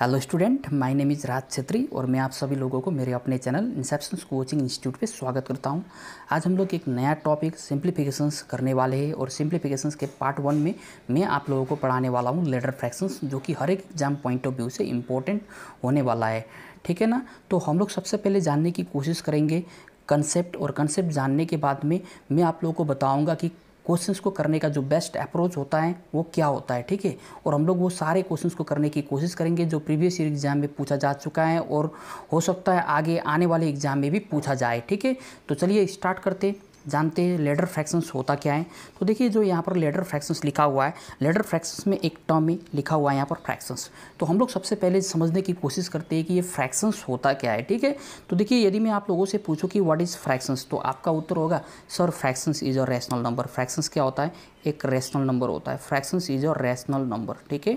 Hello student my name is Raj Chhetri और मैं आप सभी लोगों को मेरे अपने चैनल इंसेप्शन कोचिंग इंस्टीट्यूट पे स्वागत करता हूँ आज हम लोग एक नया टॉपिक सिंप्लीफिकेशंस करने वाले हैं और सिंप्लीफिकेशंस के पार्ट वन में मैं आप लोगों को पढ़ाने वाला हूँ लेटर फ्रैक्शंस जो कि हर एक एग्जाम पॉइंट ऑफ व्यू से इम्पोर्टेंट होने वाला है ठीक है ना तो हम लोग सबसे पहले जानने की कोशिश करेंगे कंसेप्ट और कंसेप्ट जानने के बाद में मैं आप लोगों को बताऊंगा कि क्वेश्चंस को करने का जो बेस्ट अप्रोच होता है वो क्या होता है ठीक है और हम लोग वो सारे क्वेश्चंस को करने की कोशिश करेंगे जो प्रीवियस ईयर एग्ज़ाम में पूछा जा चुका है और हो सकता है आगे आने वाले एग्ज़ाम में भी पूछा जाए ठीक है तो चलिए स्टार्ट करते जानते हैं लेडर फ्रैक्शंस होता क्या है तो देखिए जो यहाँ पर लेडर फ्रैक्शंस लिखा हुआ है लेडर फ्रैक्शंस में एक टर्म में लिखा हुआ है यहाँ पर फ्रैक्शंस तो हम लोग सबसे पहले समझने की कोशिश करते हैं कि ये फ्रैक्शंस होता क्या है ठीक है तो देखिए यदि मैं आप लोगों से पूछूँ कि वाट इज़ फ्रैक्शंस तो आपका उत्तर होगा sir fractions is a rational number fractions क्या होता है एक रैशनल नंबर होता है fractions is a rational number ठीक है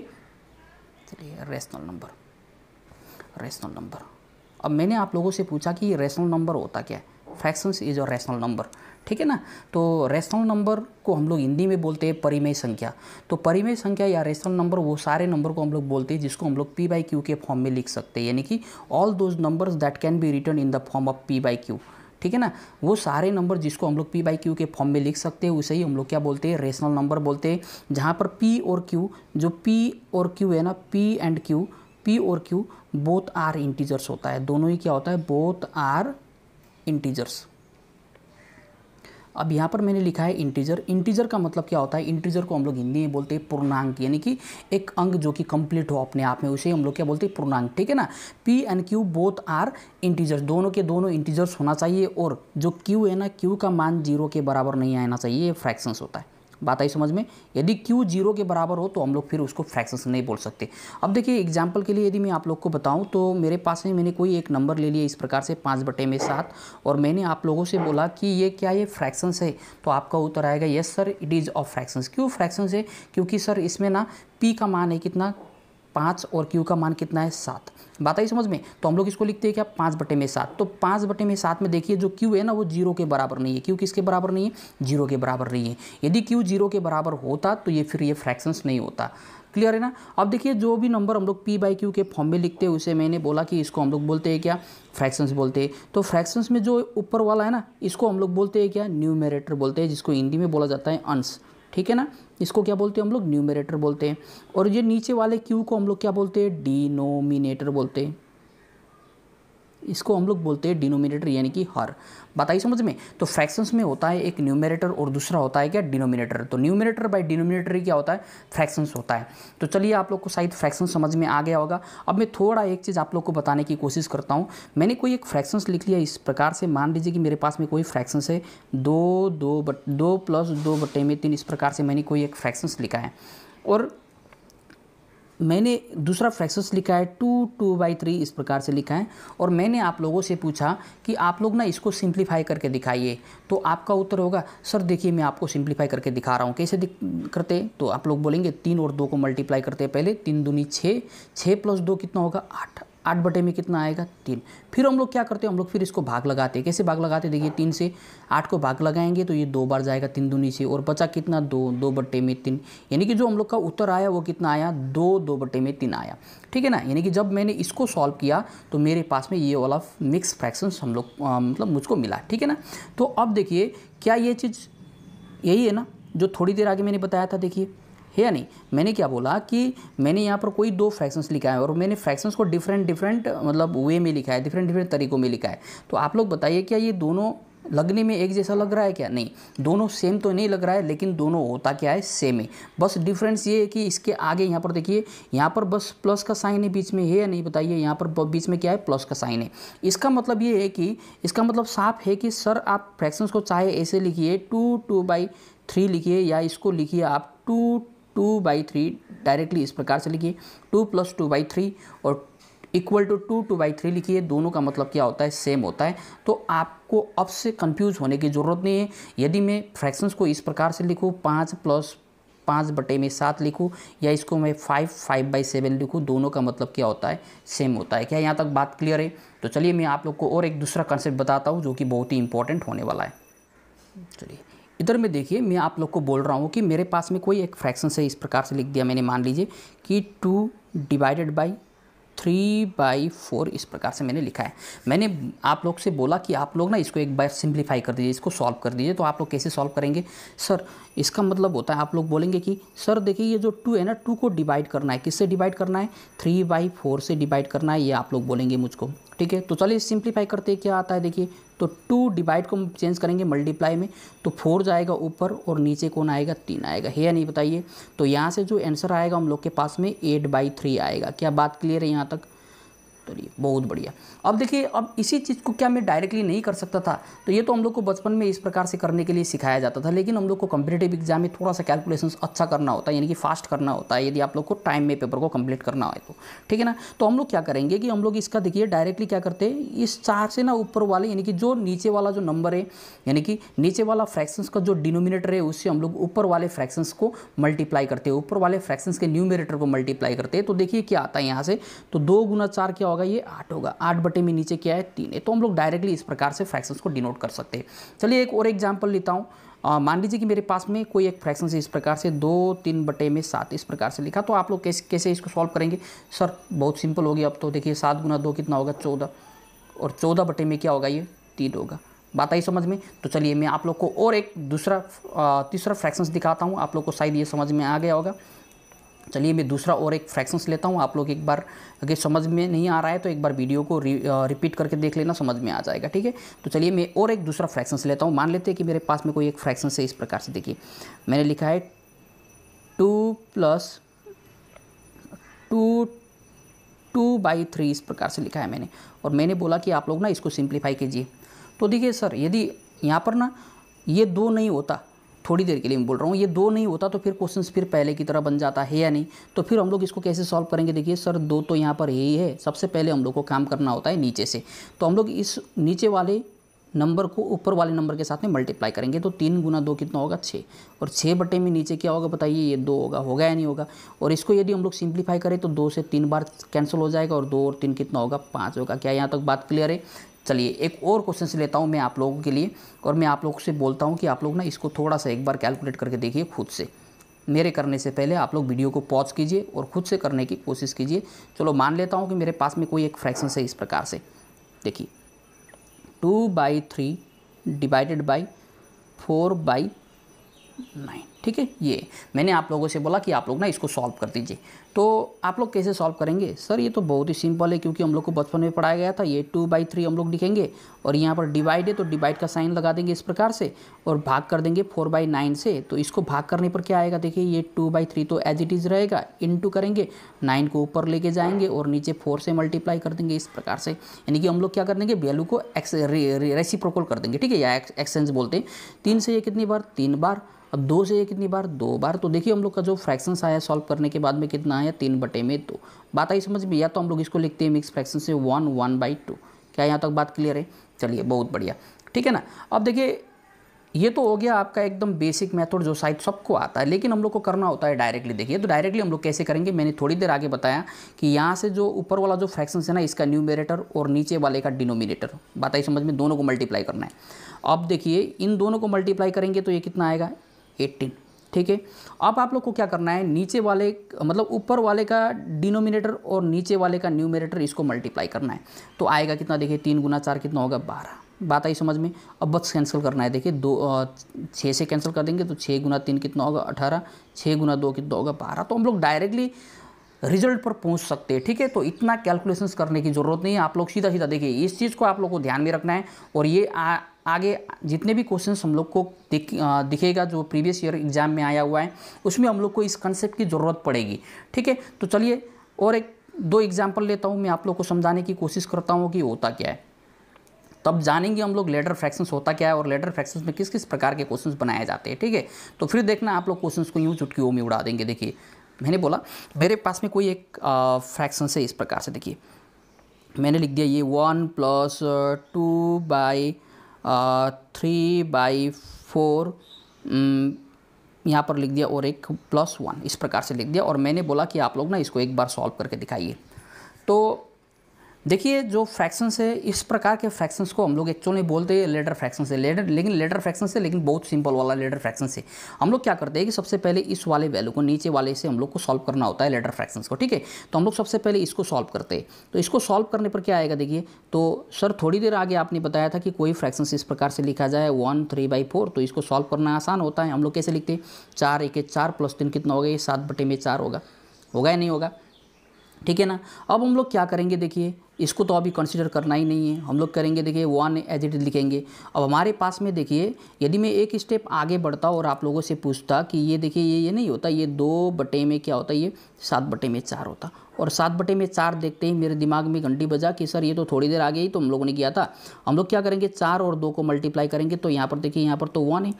चलिए रैशनल नंबर रैशनल नंबर अब मैंने आप लोगों से पूछा कि ये रैशनल नंबर होता क्या है fractions is a rational number ठीक है ना तो रेशनल नंबर को हम लोग हिंदी में बोलते हैं परिमेय संख्या तो परिमेय संख्या या रेशनल नंबर वो सारे नंबर को हम लोग बोलते हैं जिसको हम लोग पी बाई क्यू के फॉर्म में लिख सकते हैं यानी कि all those numbers that can be written in the form of P by Q ठीक है ना वो सारे नंबर जिसको हम लोग पी बाई क्यू के फॉर्म में लिख सकते हैं उसे ही हम लोग क्या बोलते हैं रेशनल नंबर बोलते हैं जहाँ पर पी और क्यू जो पी और क्यू है ना पी एंड क्यू पी और क्यू बोथ आर इंटीजर्स होता है दोनों ही क्या होता है बोथ आर इंटीजर्स अब यहाँ पर मैंने लिखा है इंटीजर इंटीजर का मतलब क्या होता है इंटीजर को हम लोग हिंदी में बोलते हैं पूर्णांक यानी कि एक अंग जो कि कंप्लीट हो अपने आप में उसे हम लोग क्या बोलते हैं पूर्णांक ठीक है ना P and Q both are integers दोनों के दोनों इंटीजर्स होना चाहिए और जो क्यू है ना क्यू का मान जीरो के बराबर नहीं आना चाहिए ये फ्रैक्शंस होता है बात आई समझ में यदि Q जीरो के बराबर हो तो हम लोग फिर उसको फ्रैक्शन नहीं बोल सकते अब देखिए एग्जाम्पल के लिए यदि मैं आप लोग को बताऊँ तो मेरे पास में मैंने कोई एक नंबर ले लिया इस प्रकार से पाँच बटे में सात और मैंने आप लोगों से बोला कि ये क्या ये फ्रैक्शन है तो आपका उत्तर आएगा yes sir it is of fractions क्यों फ्रैक्शंस है क्योंकि सर इसमें ना पी का मान है कितना पाँच और क्यू का मान कितना है सात बात आई समझ में तो हम लोग इसको लिखते हैं क्या पाँच बटे में सात तो पाँच बटे में सात में देखिए जो क्यू है ना वो जीरो के बराबर नहीं है क्यू किसके बराबर नहीं है जीरो के बराबर नहीं है यदि क्यू जीरो के बराबर होता तो ये फिर ये फ्रैक्शंस नहीं होता क्लियर है ना अब देखिए जो भी नंबर हम लोग पी बाई क्यू के फॉर्म में लिखते हैं उसे मैंने बोला कि इसको हम लोग बोलते हैं क्या फ्रैक्शंस बोलते हैं तो फ्रैक्शंस में जो ऊपर वाला है ना इसको हम लोग बोलते हैं क्या न्यूमेरेटर बोलते हैं जिसको हिंदी में बोला जाता है अंश ठीक है ना इसको क्या बोलते हैं हम लोग न्यूमिनेटर बोलते हैं और ये नीचे वाले क्यू को हम लोग क्या बोलते हैं डी बोलते हैं इसको हम लोग बोलते हैं डिनोमिनेटर यानी कि हर बात आई समझ में तो फ्रैक्शंस में होता है एक न्यूमिनेटर और दूसरा होता है क्या डिनोमिनेटर तो न्यूमिनेटर बाय डिनोमिनेटर क्या होता है फ्रैक्शंस होता है तो चलिए आप लोग को शायद फ्रैक्शन समझ में आ गया होगा अब मैं थोड़ा एक चीज़ आप लोग को बताने की कोशिश करता हूँ मैंने कोई एक फ्रैक्शंस लिख लिया इस प्रकार से मान लीजिए कि मेरे पास में कोई फ्रैक्शंस है दो दो बट दो प्लस दो बटे में तीन इस प्रकार से मैंने कोई एक फ्रैक्शंस लिखा है और मैंने दूसरा फ्रैक्शंस लिखा है टू टू बाई थ्री इस प्रकार से लिखा है और मैंने आप लोगों से पूछा कि आप लोग ना इसको सिंप्लीफाई करके दिखाइए तो आपका उत्तर होगा सर देखिए मैं आपको सिंप्लीफाई करके दिखा रहा हूँ कैसे करते तो आप लोग बोलेंगे तीन और दो को मल्टीप्लाई करते हैं पहले तीन दूनी छः छः प्लस दो कितना होगा आठ आठ बटे में कितना आएगा तीन फिर हम लोग क्या करते हैं हम लोग फिर इसको भाग लगाते हैं कैसे भाग लगाते देखिए तीन से आठ को भाग लगाएंगे तो ये दो बार जाएगा तीन दूनी से और बचा कितना दो दो बटे में तीन यानी कि जो हम लोग का उत्तर आया वो कितना आया दो दो बटे में तीन आया ठीक है ना यानी कि जब मैंने इसको सॉल्व किया तो मेरे पास में ये वाला मिक्स फ्रैक्शन हम लोग मतलब मुझको मिला ठीक है ना तो अब देखिए क्या ये चीज़ यही है ना जो थोड़ी देर आगे मैंने बताया था देखिए है या नहीं मैंने क्या बोला कि मैंने यहाँ पर कोई दो फ्रैक्शंस लिखा है और मैंने फ्रैक्शंस को डिफरेंट डिफरेंट मतलब वे में लिखा है डिफरेंट डिफरेंट तरीक़ों में लिखा है तो आप लोग बताइए क्या ये दोनों लगने में एक जैसा लग रहा है क्या नहीं दोनों सेम तो नहीं लग रहा है लेकिन दोनों होता क्या है सेम है बस डिफरेंस ये है कि इसके आगे यहाँ पर देखिए यहाँ पर बस प्लस का साइन है बीच में है या नहीं बताइए यहाँ पर बीच में क्या है प्लस का साइन है इसका मतलब ये है कि इसका मतलब साफ है कि सर आप फ्रैक्शंस को चाहे ऐसे लिखिए टू टू बाई थ्री लिखिए या इसको लिखिए आप two two by three directly इस प्रकार से लिखिए two plus two by three और equal to two two by three लिखिए दोनों का मतलब क्या होता है सेम होता है तो आपको अब से कंफ्यूज होने की ज़रूरत नहीं है यदि मैं फ्रैक्शंस को इस प्रकार से लिखूँ पाँच प्लस पाँच बटे में सात लिखूँ या इसको मैं फाइव फाइव बाई सेवन लिखूँ दोनों का मतलब क्या होता है सेम होता है क्या यहाँ तक बात क्लियर है तो चलिए मैं आप लोग को और एक दूसरा कंसेप्ट बताता हूँ जो कि बहुत ही इंपॉर्टेंट होने वाला है चलिए इधर में देखिए मैं आप लोग को बोल रहा हूँ कि मेरे पास में कोई एक फ्रैक्शन से इस प्रकार से लिख दिया मैंने मान लीजिए कि two divided by three by four इस प्रकार से मैंने लिखा है मैंने आप लोग से बोला कि आप लोग ना इसको एक बार सिंप्लीफाई कर दीजिए इसको सॉल्व कर दीजिए तो आप लोग कैसे सॉल्व करेंगे सर इसका मतलब होता है आप लोग बोलेंगे कि सर देखिए ये जो टू है ना टू को डिवाइड करना है किससे डिवाइड करना है थ्री बाई फोर से डिवाइड करना है ये आप लोग बोलेंगे मुझको ठीक है तो चलिए सिंप्लीफाई करते क्या आता है देखिए तो टू डिवाइड को हम चेंज करेंगे मल्टीप्लाई में तो फोर जाएगा ऊपर और नीचे कौन आएगा तीन आएगा है या नहीं बताइए तो यहाँ से जो आंसर आएगा हम लोग के पास में एट बाई थ्री आएगा क्या बात क्लियर है यहाँ तक चलिए तो बहुत बढ़िया अब देखिए अब इसी चीज़ को क्या मैं डायरेक्टली नहीं कर सकता था तो ये तो हम लोग को बचपन में इस प्रकार से करने के लिए सिखाया जाता था लेकिन हम लोग को कम्पिटेटिव एग्जाम में थोड़ा सा कैलकुलेशन अच्छा करना होता है यानी कि फास्ट करना होता है यदि आप लोग को टाइम में पेपर को कंप्लीट करना है तो ठीक है ना तो हम लोग क्या करेंगे कि हम लोग इसका देखिए डायरेक्टली क्या करते हैं इस चार से ना ऊपर वाले यानी कि जो नीचे वाला जो नंबर है यानी कि नीचे वाला फ्रैक्शन का जो डिनोमिनेटर है उससे हम लोग ऊपर वाले फ्रैक्शन को मल्टीप्लाई करते हैं ऊपर वाले फ्रैक्शन के न्यूमिनेटर को मल्टीप्लाई करते हैं तो देखिए क्या आता है यहाँ से तो दो गुना चार क्या होगा होगा ये आठ होगा आठ बटे में नीचे क्या है तीन है तो हम लोग डायरेक्टली इस प्रकार से फ्रैक्शंस को डिनोट कर सकते हैं चलिए एक और एग्जाम्पल लेता हूँ मान लीजिए कि मेरे पास में कोई एक फ्रैक्शन इस प्रकार से दो तीन बटे में सात इस प्रकार से लिखा तो आप लोग कैसे कैसे इसको सॉल्व करेंगे सर बहुत सिंपल हो गया अब तो देखिए सात गुना दो कितना होगा चौदह और चौदह बटे में क्या होगा ये तीन होगा बात आई समझ में तो चलिए मैं आप लोग को और एक दूसरा तीसरा फ्रैक्शंस दिखाता हूँ आप लोग को शायद ये समझ में आ गया होगा चलिए मैं दूसरा और एक फ्रैक्शंस लेता हूँ आप लोग एक बार अगर समझ में नहीं आ रहा है तो एक बार वीडियो को रिपीट करके देख लेना समझ में आ जाएगा ठीक है तो चलिए मैं और एक दूसरा फ्रैक्शंस लेता हूँ मान लेते हैं कि मेरे पास में कोई एक फ्रैक्शन है इस प्रकार से देखिए मैंने लिखा है two plus two two by three इस प्रकार से लिखा है मैंने और मैंने बोला कि आप लोग ना इसको सिंप्लीफाई कीजिए तो देखिए सर यदि यहाँ पर ना ये दो नहीं होता थोड़ी देर के लिए मैं बोल रहा हूँ ये दो नहीं होता तो फिर क्वेश्चन फिर पहले की तरह बन जाता है या नहीं तो फिर हम लोग इसको कैसे सॉल्व करेंगे देखिए सर दो तो यहाँ पर यही है सबसे पहले हम लोग को काम करना होता है नीचे से तो हम लोग इस नीचे वाले नंबर को ऊपर वाले नंबर के साथ में मल्टीप्लाई करेंगे तो तीन गुना दो कितना होगा छः और छः बटे में नीचे क्या होगा बताइए ये दो होगा होगा या नहीं होगा और इसको यदि हम लोग सिंप्लीफाई करें तो दो से तीन बार कैंसिल हो जाएगा और दो और तीन कितना होगा पाँच होगा क्या यहाँ तक बात क्लियर है चलिए एक और क्वेश्चन लेता हूँ मैं आप लोगों के लिए और मैं आप लोगों से बोलता हूँ कि आप लोग ना इसको थोड़ा सा एक बार कैलकुलेट करके देखिए खुद से मेरे करने से पहले आप लोग वीडियो को पॉज कीजिए और खुद से करने की कोशिश कीजिए चलो मान लेता हूँ कि मेरे पास में कोई एक फ्रैक्शन है इस प्रकार से देखिए two by three divided by four by nine ठीक है ये मैंने आप लोगों से बोला कि आप लोग ना इसको सॉल्व कर दीजिए तो आप लोग कैसे सॉल्व करेंगे सर ये तो बहुत ही सिंपल है क्योंकि हम लोग को बचपन में पढ़ाया गया था ये टू बाई थ्री हम लोग लिखेंगे और यहाँ पर डिवाइड है तो डिवाइड का साइन लगा देंगे इस प्रकार से और भाग कर देंगे फोर बाई नाइन से तो इसको भाग करने पर क्या आएगा देखिए ये टू बाई थ्री तो एज इट इज़ रहेगा इन करेंगे नाइन को ऊपर लेके जाएंगे और नीचे फोर से मल्टीप्लाई कर देंगे इस प्रकार से यानी कि हम लोग क्या कर देंगे वैल्यू को एक्स रेसिप्रोकल कर देंगे ठीक है या एक्सचेंज बोलते हैं तीन से ये कितनी बार तीन बार अब दो से ये कितनी कितनी बार दो बार तो देखिए हम लोग का जो फ्रैक्शन आया सॉल्व करने के बाद में कितना आया तीन बटे में दो बात आई समझ में या तो हम लोग इसको लिखते हैं मिक्स फ्रैक्शन से वन वन बाई टू क्या यहाँ तक बात क्लियर है चलिए बहुत बढ़िया ठीक है ना अब देखिए ये तो हो गया आपका एकदम बेसिक मेथड जो शायद सबको आता है लेकिन हम लोग को करना होता है डायरेक्टली देखिए तो डायरेक्टली हम लोग कैसे करेंगे मैंने थोड़ी देर आगे बताया कि यहाँ से जो ऊपर वाला जो फ्रैक्शन है ना इसका न्यूमिनेटर और नीचे वाले का डिनोमिनेटर बात आई समझ में दोनों को मल्टीप्लाई करना है अब देखिए इन दोनों को मल्टीप्लाई करेंगे तो ये कितना आएगा एट्टीन ठीक है अब आप लोग को क्या करना है नीचे वाले मतलब ऊपर वाले का डिनोमिनेटर और नीचे वाले का न्यूमिनेटर इसको मल्टीप्लाई करना है तो आएगा कितना देखिए तीन गुना चार कितना होगा बारह बात आई समझ में अब बस कैंसिल करना है देखिए दो छः से कैंसिल कर देंगे तो छः गुना तीन कितना होगा अठारह छः गुना दो कितना होगा बारह तो हम लोग डायरेक्टली रिजल्ट पर पहुंच सकते हैं ठीक है तो इतना कैलकुलेशंस करने की ज़रूरत नहीं है आप लोग सीधा सीधा देखिए इस चीज़ को आप लोग को ध्यान में रखना है और ये आ, आगे जितने भी क्वेश्चन हम लोग को दिख, दिखेगा जो प्रीवियस ईयर एग्ज़ाम में आया हुआ है उसमें हम लोग को इस कंसेप्ट की ज़रूरत पड़ेगी ठीक है तो चलिए और एक दो एग्जाम्पल लेता हूँ मैं आप लोग को समझाने की कोशिश करता हूँ कि होता क्या है तब जानेंगे हम लोग लेटर फ्रैक्शंस होता क्या है और लेटर फ्रैक्शंस में किस किस प्रकार के क्वेश्चंस बनाए जाते हैं ठीक है तो फिर देखना आप लोग क्वेश्चंस को यूँ चुटकी में उड़ा देंगे देखिए मैंने बोला मेरे पास में कोई एक फ्रैक्शन से इस प्रकार से देखिए मैंने लिख दिया ये one plus two by three by four यहाँ पर लिख दिया और एक प्लस वन इस प्रकार से लिख दिया और मैंने बोला कि आप लोग ना इसको एक बार सॉल्व करके दिखाइए तो देखिए जो फ्रैक्शन है इस प्रकार के फ्रैक्शंस को हम लोग एक्चुअली बोलते हैं लेटर फ्रैक्शन से लेटर लेकिन लेटर फ्रैक्शन से लेकिन बहुत सिंपल वाला लेटर फ्रैक्शन से हम लोग क्या करते हैं कि सबसे पहले इस वाले वैल्यू को नीचे वाले से हम लोग को सॉल्व करना होता है लेटर फ्रैक्शन को ठीक है तो हम लोग सबसे पहले इसको सॉल्व करते हैं तो इसको सॉल्व करने पर क्या आएगा देखिए तो सर थोड़ी देर आगे आपने बताया था कि कोई फ्रैक्शन इस प्रकार से लिखा जाए वन थ्री बाई फोर तो इसको सॉल्व करना आसान होता है हम लोग कैसे लिखते हैं चार एक चार प्लस तीन कितना होगा ये सात बटे में चार होगा होगा या नहीं होगा ठीक है ना अब हम लोग क्या करेंगे देखिए इसको तो अभी कंसिडर करना ही नहीं है हम लोग करेंगे देखिए वन एज इट लिखेंगे अब हमारे पास में देखिए यदि मैं एक स्टेप आगे बढ़ता और आप लोगों से पूछता कि ये देखिए ये ये नहीं होता ये दो बटे में क्या होता है ये सात बटे में चार होता और सात बटे में चार देखते ही मेरे दिमाग में घंटी बजा कि सर ये तो थोड़ी देर आगे ही तो हम लोगों ने किया था हम लोग क्या करेंगे चार और दो को मल्टीप्लाई करेंगे तो यहाँ पर देखिए यहाँ पर तो वन है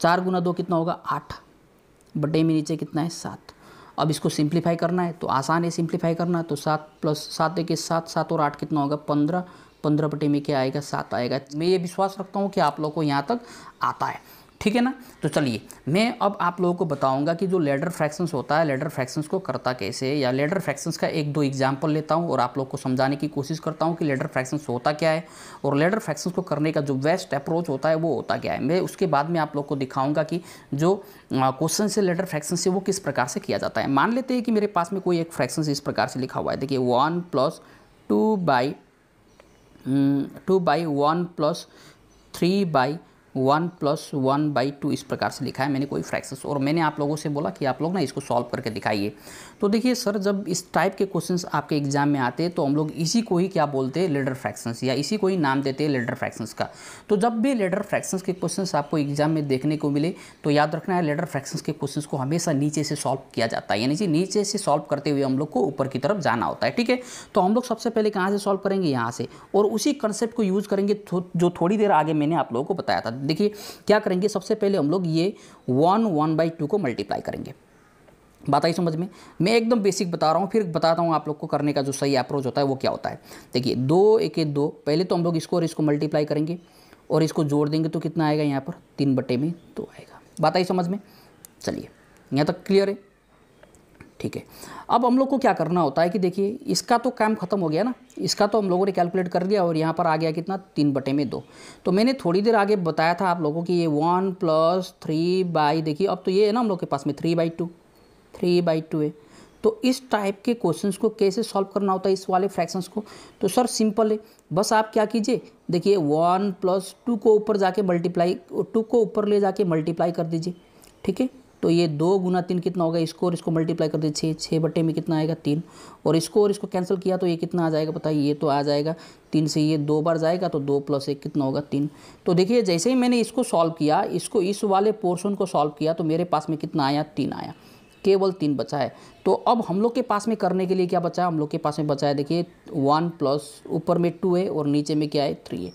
चार गुना दो कितना होगा आठ बटे में नीचे कितना है सात अब इसको सिंप्लीफाई करना है तो आसान है सिंप्लीफाई करना तो सात प्लस सात एक सात सात और आठ कितना होगा पंद्रह पंद्रह बटे में क्या आएगा सात आएगा मैं ये विश्वास रखता हूँ कि आप लोग को यहाँ तक आता है ठीक है ना तो चलिए मैं अब आप लोगों को बताऊंगा कि जो लेडर फ्रैक्शंस होता है लेडर फ्रैक्शंस को करता कैसे या लेडर फ्रैक्शंस का एक दो एग्जांपल लेता हूं और आप लोग को समझाने की कोशिश करता हूं कि लेडर फ्रैक्शंस होता क्या है और लेडर फ्रैक्शंस को करने का जो बेस्ट अप्रोच होता है वो होता क्या है मैं उसके बाद में आप लोग को दिखाऊँगा कि जो क्वेश्चन से लेडर फ्रैक्शन से वो किस प्रकार से किया जाता है मान लेते हैं कि मेरे पास में कोई एक फ्रैक्शन इस प्रकार से लिखा हुआ है देखिए one plus two by two by one plus three by one plus one by two इस प्रकार से लिखा है मैंने कोई फ्रैक्शन और मैंने आप लोगों से बोला कि आप लोग ना इसको सॉल्व करके दिखाइए तो देखिए सर जब इस टाइप के क्वेश्चंस आपके एग्जाम में आते हैं तो हम लोग इसी को ही क्या बोलते हैं लेडर फ्रैक्शंस या इसी को ही नाम देते हैं लेडर फ्रैक्शंस का तो जब भी लेडर फ्रैक्शंस के क्वेश्चंस आपको एग्जाम में देखने को मिले तो याद रखना है लेडर फ्रैक्शंस के क्वेश्चन को हमेशा नीचे से सॉल्व किया जाता है यानी कि नीचे से सॉल्व करते हुए हम लोग को ऊपर की तरफ जाना होता है ठीक है तो हम लोग सबसे पहले कहाँ से सॉल्व करेंगे यहाँ से और उसी कंसेप्ट को यूज़ करेंगे जो थोड़ी देर आगे मैंने आप लोगों को बताया था देखिए क्या करेंगे सबसे पहले हम लोग ये वन वन बाई टू को मल्टीप्लाई करेंगे बात आई समझ में मैं एकदम बेसिक बता रहा हूँ फिर बताता हूँ आप लोग को करने का जो सही अप्रोच होता है वो क्या होता है देखिए दो एक एक दो पहले तो हम लोग इसको और इसको मल्टीप्लाई करेंगे और इसको जोड़ देंगे तो कितना आएगा यहाँ पर तीन बटे में तो आएगा बात आई समझ में चलिए यहाँ तक क्लियर है ठीक है अब हम लोग को क्या करना होता है कि देखिए इसका तो काम खत्म हो गया ना इसका तो हम लोगों ने कैलकुलेट कर लिया और यहाँ पर आ गया कितना तीन बटे में दो तो मैंने थोड़ी देर आगे बताया था आप लोगों की ये वन प्लस थ्री बाई देखिए अब तो ये है ना हम लोग के पास में three by two three A by two A तो इस टाइप के क्वेश्चंस को कैसे सॉल्व करना होता है इस वाले फ्रैक्शंस को तो सर सिंपल है बस आप क्या कीजिए देखिए वन प्लस टू को ऊपर जाके मल्टीप्लाई टू को ऊपर ले जाके मल्टीप्लाई कर दीजिए ठीक है तो ये दो गुना तीन कितना होगा इसको और इसको मल्टीप्लाई कर दीजिए छः छः बटे में कितना आएगा तीन और इसको और इसको कैंसिल किया तो ये कितना आ जाएगा बताइए ये तो आ जाएगा तीन से ये दो बार जाएगा तो दो प्लस एक कितना होगा तीन तो देखिए जैसे ही मैंने इसको सॉल्व किया इसको इस वाले पोर्शन को सॉल्व किया तो मेरे पास में कितना आया तीन आया केवल तीन बचा है तो अब हम लोग के पास में करने के लिए क्या बचा है हम लोग के पास में बचा है देखिए वन प्लस ऊपर में टू है और नीचे में क्या है थ्री है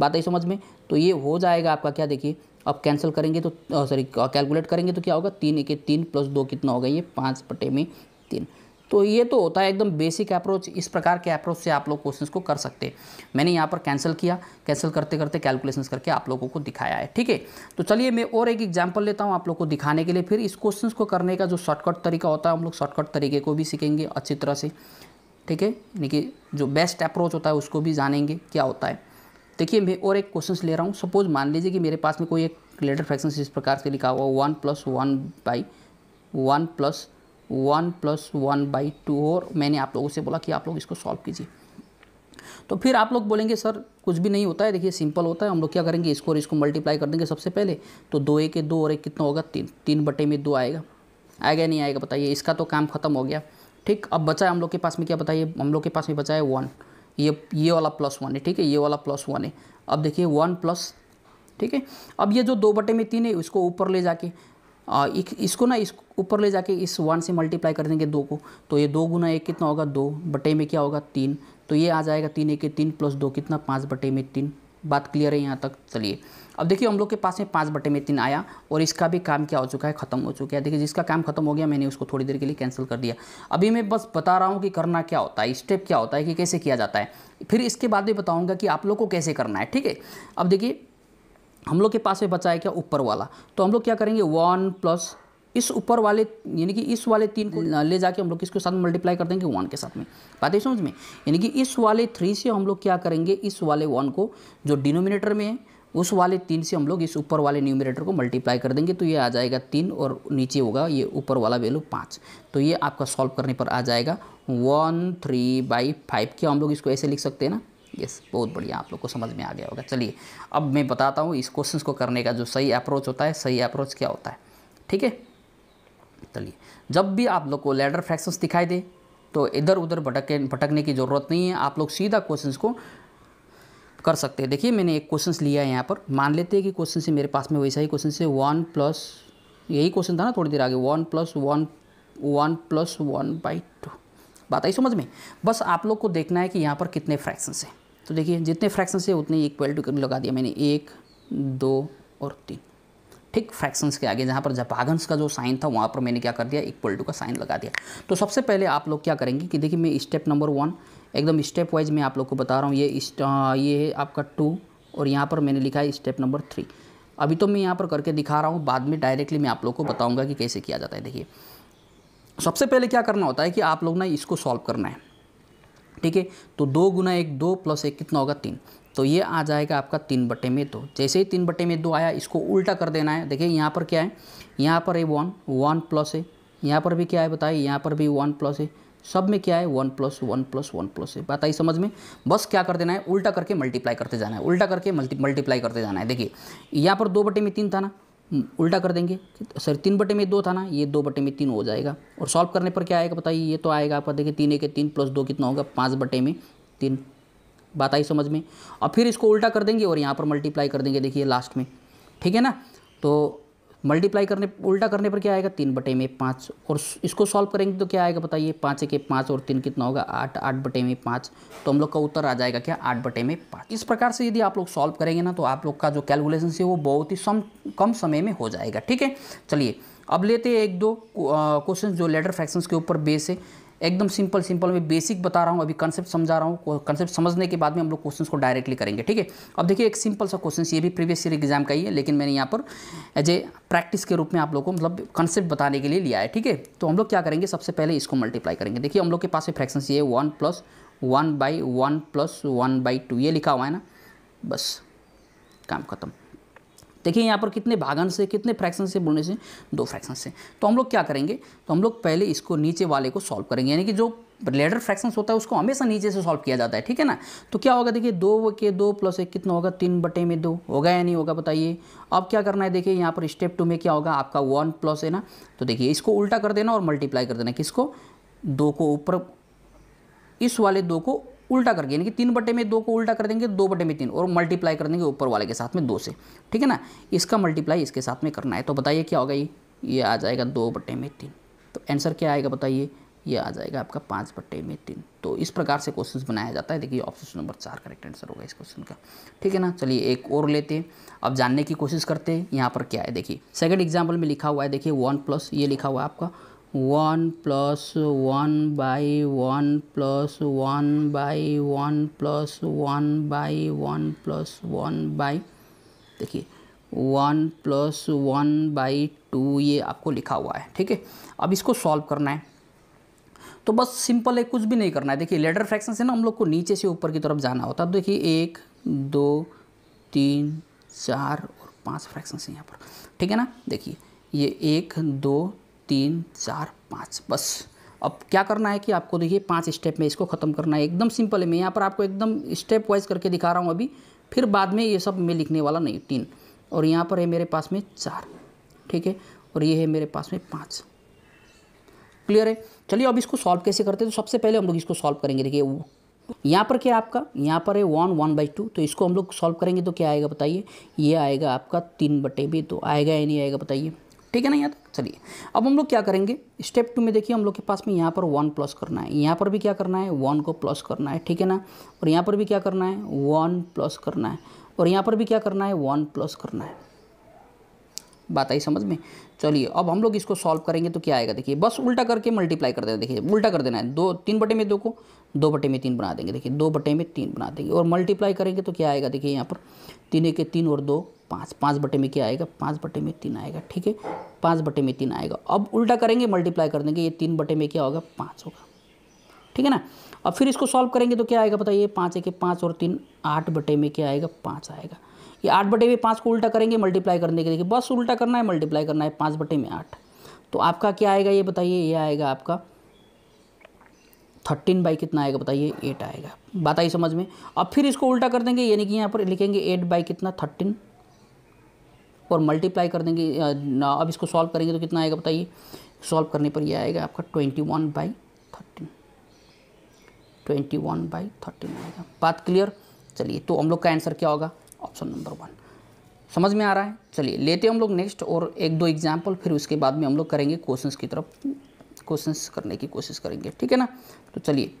बात आई समझ में तो ये हो जाएगा आपका क्या देखिए अब कैंसिल करेंगे तो सॉरी कैलकुलेट करेंगे तो क्या होगा तीन एक तीन प्लस दो कितना होगा ये पाँच पटे में तीन तो ये तो होता है एकदम बेसिक अप्रोच इस प्रकार के अप्रोच से आप लोग क्वेश्चंस को कर सकते हैं मैंने यहाँ पर कैंसिल किया कैंसिल करते करते कैलकुलेशंस करके आप लोगों को दिखाया है ठीक है तो चलिए मैं और एक एग्जाम्पल लेता हूँ आप लोग को दिखाने के लिए फिर इस क्वेश्चन को करने का जो शॉर्टकट तरीका होता है हम लोग शॉर्टकट तरीके को भी सीखेंगे अच्छी तरह से ठीक है यानी कि जो बेस्ट अप्रोच होता है उसको भी जानेंगे क्या होता है देखिए मैं और एक क्वेश्चन ले रहा हूँ सपोज मान लीजिए कि मेरे पास में कोई एक रिलेटेड फ्रैक्शन इस प्रकार से लिखा हुआ one plus one by one plus one plus one by two और मैंने आप लोगों से बोला कि आप लोग इसको सॉल्व कीजिए तो फिर आप लोग बोलेंगे सर कुछ भी नहीं होता है देखिए सिंपल होता है हम लोग क्या करेंगे इसको और इसको मल्टीप्लाई कर देंगे सबसे पहले तो दो एक दो और एक कितना होगा तीन तीन बटे में दो आएगा आएगा नहीं आएगा बताइए इसका तो काम खत्म हो गया ठीक अब बचा है हम लोग के पास में क्या बताइए हम लोग के पास में बचा है वन ये ये वाला प्लस वन है ठीक है ये वाला प्लस वन है अब देखिए वन प्लस ठीक है अब ये जो दो बटे में तीन है इसको ऊपर ले जाके आ, इक, इसको ना इस ऊपर ले जाके इस वन से मल्टीप्लाई कर देंगे दो को तो ये दो गुना एक कितना होगा दो बटे में क्या होगा तीन तो ये आ जाएगा तीन एक तीन प्लस दो कितना पाँच बटे में तीन बात क्लियर है यहाँ तक चलिए अब देखिए हम लोग के पास में पाँच बटे में तीन आया और इसका भी काम क्या हो चुका है ख़त्म हो चुका है देखिए जिसका काम खत्म हो गया मैंने उसको थोड़ी देर के लिए कैंसिल कर दिया अभी मैं बस बता रहा हूँ कि करना क्या होता है स्टेप क्या होता है कि कैसे किया जाता है फिर इसके बाद भी बताऊँगा कि आप लोग को कैसे करना है ठीक है अब देखिए हम लोग के पास में बचा है क्या ऊपर वाला तो हम लोग क्या करेंगे वन प्लस इस ऊपर वाले यानी कि इस वाले तीन को हम्म। ले जाके हम लोग किसके साथ मल्टीप्लाई कर देंगे वन के साथ में बात ही समझ में यानी कि इस वाले थ्री से हम लोग क्या करेंगे इस वाले वन को जो डिनोमिनेटर में है उस वाले तीन से हम लोग इस ऊपर वाले न्यूमिनेटर को मल्टीप्लाई कर देंगे तो ये आ जाएगा तीन और नीचे होगा ये ऊपर वाला वैल्यू पाँच तो ये आपका सॉल्व करने पर आ जाएगा वन थ्री बाई फाइव क्या हम लोग इसको ऐसे लिख सकते हैं ना यस बहुत बढ़िया आप लोग को समझ में आ गया होगा चलिए अब मैं बताता हूँ इस क्वेश्चन को करने का जो सही अप्रोच होता है सही अप्रोच क्या होता है ठीक है चलिए जब भी आप लोग को लेडर फ्रैक्शंस दिखाई दे तो इधर उधर भटक भटकने की ज़रूरत नहीं है आप लोग सीधा क्वेश्चन को कर सकते हैं देखिए मैंने एक क्वेश्चन लिया है यहाँ पर मान लेते हैं कि क्वेश्चन से मेरे पास में वैसा ही क्वेश्चन से वन प्लस यही क्वेश्चन था ना थोड़ी देर आगे one plus one one plus one by two बात आई समझ में बस आप लोग को देखना है कि यहाँ पर कितने फ्रैक्शंस हैं तो देखिए जितने फ्रैक्शन से उतने इक्वल टू लगा दिया मैंने एक दो और तीन ठीक फ्रैक्शंस के आगे जहाँ पर जपागंस का जो साइन था वहाँ पर मैंने क्या कर दिया इक्वल टू का साइन लगा दिया तो सबसे पहले आप लोग क्या करेंगे कि देखिए मैं स्टेप नंबर वन एकदम स्टेप वाइज मैं आप लोग को बता रहा हूँ ये ये है आपका टू और यहाँ पर मैंने लिखा है स्टेप नंबर थ्री अभी तो मैं यहाँ पर करके दिखा रहा हूँ बाद में डायरेक्टली मैं आप लोग को बताऊँगा कि कैसे किया जाता है देखिए सबसे पहले क्या करना होता है कि आप लोग ना इसको सॉल्व करना है ठीक है तो दो गुना एक दो प्लस एक कितना होगा तीन तो ये आ जाएगा आपका तीन बटे में दो जैसे ही तीन बटे में दो आया इसको उल्टा कर देना है देखिए यहाँ पर क्या है यहाँ पर है वन वन प्लस है यहाँ पर भी क्या है बताइए यहाँ पर भी वन प्लस है सब में क्या है one plus one plus one plus है बात आई समझ में बस क्या कर देना है उल्टा करके मल्टीप्लाई करते जाना है उल्टा करके मल्टी मल्टीप्लाई करते जाना है देखिए यहाँ पर दो बटे में तीन था ना हम्म, उल्टा कर देंगे तो सर तीन बटे में दो था ना ये दो बटे में तीन हो जाएगा और सॉल्व करने पर क्या आएगा बताइए ये तो आएगा आपका देखिए तीन एक तीन प्लस दो कितना होगा पाँच बटे में तीन बात आई समझ में और फिर इसको उल्टा कर देंगे और यहाँ पर मल्टीप्लाई कर देंगे देखिए लास्ट में ठीक है ना तो मल्टीप्लाई करने उल्टा करने पर क्या आएगा तीन बटे में पाँच और इसको सॉल्व करेंगे तो क्या आएगा बताइए पाँच एक पाँच और तीन कितना होगा आठ आठ बटे में पाँच तो हम लोग का उत्तर आ जाएगा क्या आठ बटे में पाँच इस प्रकार से यदि आप लोग सॉल्व करेंगे ना तो आप लोग का जो कैलकुलेशन है वो बहुत ही सम कम समय में हो जाएगा ठीक है चलिए अब लेते हैं एक दो क्वेश्चन जो लेटर फ्रैक्शन के ऊपर बेस है एकदम सिंपल सिंपल मैं बेसिक बता रहा हूँ अभी कंसेप्ट समझा रहा हूँ कंसेप्ट समझने के बाद में हम लोग क्वेश्चन को डायरेक्टली करेंगे ठीक है अब देखिए एक सिंपल सा क्वेश्चन ये भी प्रीवियस ईयर एग्जाम का ही है लेकिन मैंने यहाँ पर एज ए प्रैक्टिस के रूप में आप लोगों को मतलब कंसेप्ट बताने के लिए लिया है ठीक है तो हम लोग क्या करेंगे सबसे पहले इसको मल्टीप्लाई करेंगे देखिए हम लोग के पास में फ्रैक्शन ये one plus one by one plus one by two ये लिखा हुआ है ना बस काम खत्म देखिए यहाँ पर कितने भागन से कितने फ्रैक्शन से बोलने से दो फ्रैक्शन से तो हम लोग क्या करेंगे तो हम लोग पहले इसको नीचे वाले को सॉल्व करेंगे यानी कि जो लेडर फ्रैक्शन होता है उसको हमेशा नीचे से सॉल्व किया जाता है ठीक है ना तो क्या होगा देखिए दो के दो प्लस एक कितना होगा तीन बटे में दो होगा या नहीं होगा बताइए अब क्या करना है देखिए यहाँ पर स्टेप टू में क्या होगा आपका वन प्लस है ना तो देखिए इसको उल्टा कर देना और मल्टीप्लाई कर देना किसको दो को ऊपर इस वाले दो को उल्टा करके यानी कि तीन बटे में दो को उल्टा कर देंगे दो बटे में तीन और मल्टीप्लाई कर देंगे ऊपर वाले के साथ में दो से ठीक है ना इसका मल्टीप्लाई इसके साथ में करना है तो बताइए क्या होगा ये ये आ जाएगा दो बटे में तीन तो आंसर क्या आएगा बताइए ये आ जाएगा आपका पाँच बट्टे में तीन तो इस प्रकार से क्वेश्चन बनाया जाता है देखिए ऑप्शन नंबर चार करेक्ट आंसर होगा इस क्वेश्चन का ठीक है ना चलिए एक और लेते हैं अब जानने की कोशिश करते हैं यहाँ पर क्या है देखिए सेकंड एग्जाम्पल में लिखा हुआ है देखिए वन प्लस ये लिखा हुआ है आपका one plus one by one plus one by one plus one by one plus one by देखिए one plus one by two ये आपको लिखा हुआ है ठीक है अब इसको सॉल्व करना है तो बस सिंपल है कुछ भी नहीं करना है देखिए लेटर फ्रैक्शन से ना हम लोग को नीचे से ऊपर की तरफ जाना होता है देखिए एक दो तीन चार और पांच फ्रैक्शन से यहाँ पर ठीक है ना देखिए ये एक दो तीन चार पाँच बस अब क्या करना है कि आपको देखिए पांच स्टेप में इसको ख़त्म करना है एकदम सिंपल है मैं यहाँ पर आपको एकदम स्टेप वाइज करके दिखा रहा हूँ अभी फिर बाद में ये सब मैं लिखने वाला नहीं तीन और यहाँ पर है मेरे पास में चार ठीक है और ये है मेरे पास में पाँच क्लियर है चलिए अब इसको सॉल्व कैसे करते हैं तो सबसे पहले हम लोग इसको सॉल्व करेंगे देखिए यहाँ पर क्या आपका यहाँ पर है वन वन बाई टू तो इसको हम लोग सॉल्व करेंगे तो क्या आएगा बताइए ये आएगा आपका तीन बटे भी तो आएगा या नहीं आएगा बताइए ठीक है ना तक चलिए अब हम लोग क्या करेंगे स्टेप टू में देखिए हम लोग के पास में यहाँ पर वन प्लस करना है यहाँ पर भी क्या करना है वन को प्लस करना है ठीक है ना और यहाँ पर भी क्या करना है वन प्लस करना है और यहाँ पर भी क्या करना है वन प्लस करना है बात आई समझ में चलिए अब हम लोग इसको सॉल्व करेंगे तो क्या आएगा देखिए बस उल्टा करके मल्टीप्लाई कर देना देखिए उल्टा कर देना है दो तीन बटे में दो को दो बटे में तीन बना देंगे देखिए दो बटे में तीन बना देंगे और मल्टीप्लाई करेंगे तो क्या आएगा देखिए यहाँ पर तीन एक तीन और दो पाँच पाँच बटे में क्या आएगा पाँच बटे में तीन आएगा ठीक है पाँच बटे में तीन आएगा अब उल्टा करेंगे मल्टीप्लाई कर देंगे ये तीन बटे में क्या होगा पाँच होगा ठीक है ना अब फिर इसको सॉल्व करेंगे तो क्या आएगा बताइए पाँच एक पाँच और तीन आठ बटे में क्या आएगा पाँच आएगा ये आठ बटे में पाँच को उल्टा करेंगे मल्टीप्लाई करने के देखिए बस उल्टा करना है मल्टीप्लाई करना है पाँच बटे में आठ तो आपका क्या आएगा ये बताइए ये आएगा आपका थर्टीन बाई कितना आएगा बताइए एट आएगा बात आई समझ में अब फिर इसको उल्टा कर देंगे यानी कि यहाँ पर लिखेंगे एट बाई कितना थर्टीन और मल्टीप्लाई कर देंगे अब इसको सॉल्व करेंगे तो कितना आएगा बताइए सॉल्व करने पर यह आएगा आपका twenty one by thirteen twenty one by thirteen आएगा बात क्लियर चलिए तो हम लोग का आंसर क्या होगा ऑप्शन नंबर वन समझ में आ रहा है चलिए लेते हैं हम लोग नेक्स्ट और एक दो एग्जाम्पल फिर उसके बाद में हम लोग करेंगे क्वेश्चन की तरफ क्वेश्चन करने की कोशिश करेंगे ठीक है ना तो चलिए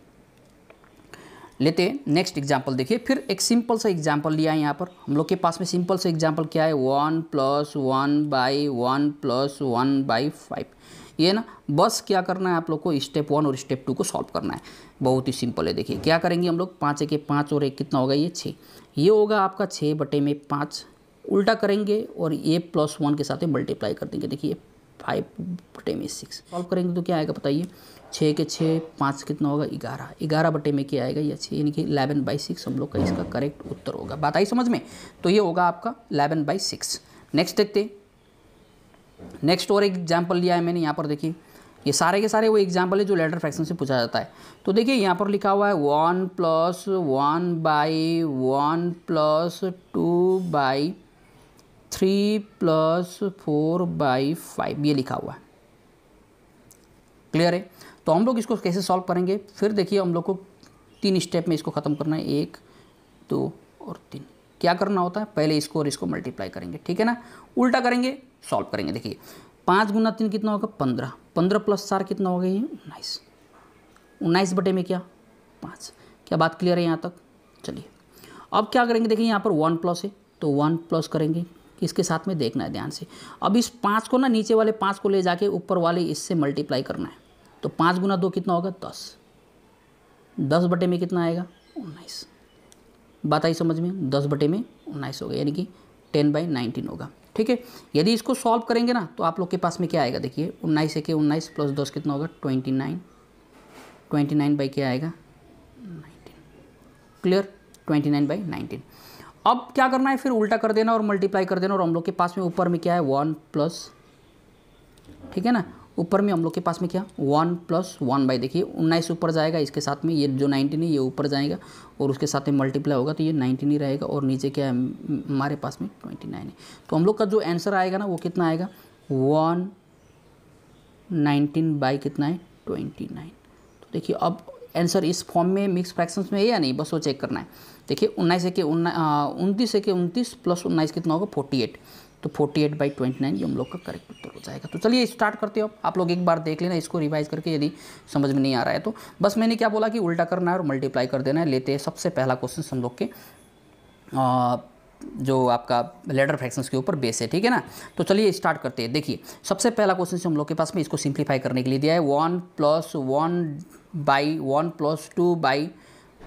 लेते हैं नेक्स्ट एग्जाम्पल देखिए फिर एक सिंपल सा एग्जाम्पल लिया है यहाँ पर हम लोग के पास में सिंपल सा एग्जाम्पल क्या है one plus one by one plus one by five ये ना बस क्या करना है आप लोग को स्टेप वन और स्टेप टू को सॉल्व करना है बहुत ही सिंपल है देखिए क्या करेंगे हम लोग पाँच एक पाँच और एक कितना होगा ये छः ये होगा आपका छः बटे में पाँच उल्टा करेंगे और ये प्लस वन के साथ मल्टीप्लाई कर देंगे देखिए फाइव बटे में सिक्स सॉल्व करेंगे तो क्या आएगा बताइए छः के छः पाँच कितना होगा ग्यारह ग्यारह बटे में क्या आएगा ये छः यानी कि इलेवन बाई सिक्स हम लोग का इसका हाँ। करेक्ट उत्तर होगा बात आई समझ में तो ये होगा आपका इलेवन बाई सिक्स नेक्स्ट देखते नेक्स्ट और एक एग्जाम्पल लिया है मैंने यहाँ पर देखिए ये सारे के सारे वो एग्जाम्पल है जो लेटर फ्रैक्शन से पूछा जाता है तो देखिए यहाँ पर लिखा हुआ है one plus one by one plus two by three plus four by five ये लिखा हुआ है क्लियर है तो हम लोग इसको कैसे सॉल्व करेंगे फिर देखिए हम लोग को तीन स्टेप में इसको ख़त्म करना है एक दो और तीन क्या करना होता है पहले इसको और इसको मल्टीप्लाई करेंगे ठीक है ना उल्टा करेंगे सॉल्व करेंगे देखिए पाँच गुना तीन कितना होगा पंद्रह पंद्रह प्लस चार कितना होगा ये उन्नीस उन्नीस बटे में क्या पाँच क्या बात क्लियर है यहाँ तक चलिए अब क्या करेंगे देखिए यहाँ पर वन प्लस है तो वन प्लस करेंगे इसके साथ में देखना है ध्यान से अब इस पाँच को ना नीचे वाले पाँच को ले जाके ऊपर वाले इससे मल्टीप्लाई करना है तो पाँच गुना दो कितना होगा दस दस बटे में कितना आएगा उन्नीस बात आई समझ में दस बटे में उन्नीस होगा यानी कि टेन बाई नाइनटीन होगा ठीक है यदि इसको सॉल्व करेंगे ना तो आप लोग के पास में क्या आएगा देखिए उन्नीस एक उन्नीस प्लस दस कितना होगा twenty nine twenty nine by क्या आएगा nineteen clear twenty nine by nineteen अब क्या करना है फिर उल्टा कर देना और मल्टीप्लाई कर देना और हम लोग के पास में ऊपर में क्या है वन प्लस ठीक है ना ऊपर में हम लोग के पास में क्या वन प्लस वन बाई देखिए उन्नीस ऊपर जाएगा इसके साथ में ये जो नाइनटीन है ये ऊपर जाएगा और उसके साथ में मल्टीप्लाई होगा तो ये नाइनटीन ही रहेगा और नीचे क्या है हमारे पास में ट्वेंटी नाइन है तो हम लोग का जो आंसर आएगा ना वो कितना आएगा वन नाइनटीन बाई कितना है ट्वेंटी नाइन तो देखिए अब आंसर इस फॉर्म में मिक्स फ्रैक्शंस में है या नहीं बस वो चेक करना है देखिए उन्नीस है कि उनतीस है कि उनतीस प्लस उन्नीस कितना होगा फोर्टी एट तो forty eight by twenty nine ये हम लोग का करेक्ट उत्तर हो जाएगा तो चलिए स्टार्ट करते हो आप लोग एक बार देख लेना इसको रिवाइज करके यदि समझ में नहीं आ रहा है तो बस मैंने क्या बोला कि उल्टा करना है और मल्टीप्लाई कर देना है लेते हैं सबसे पहला क्वेश्चन हम लोग के आ, जो आपका लेटर फ्रैक्शंस के ऊपर बेस है ठीक है ना तो चलिए स्टार्ट करते हैं देखिए सबसे पहला क्वेश्चन हम लोग के पास में इसको सिंप्लीफाई करने के लिए दिया है one plus one by one plus two by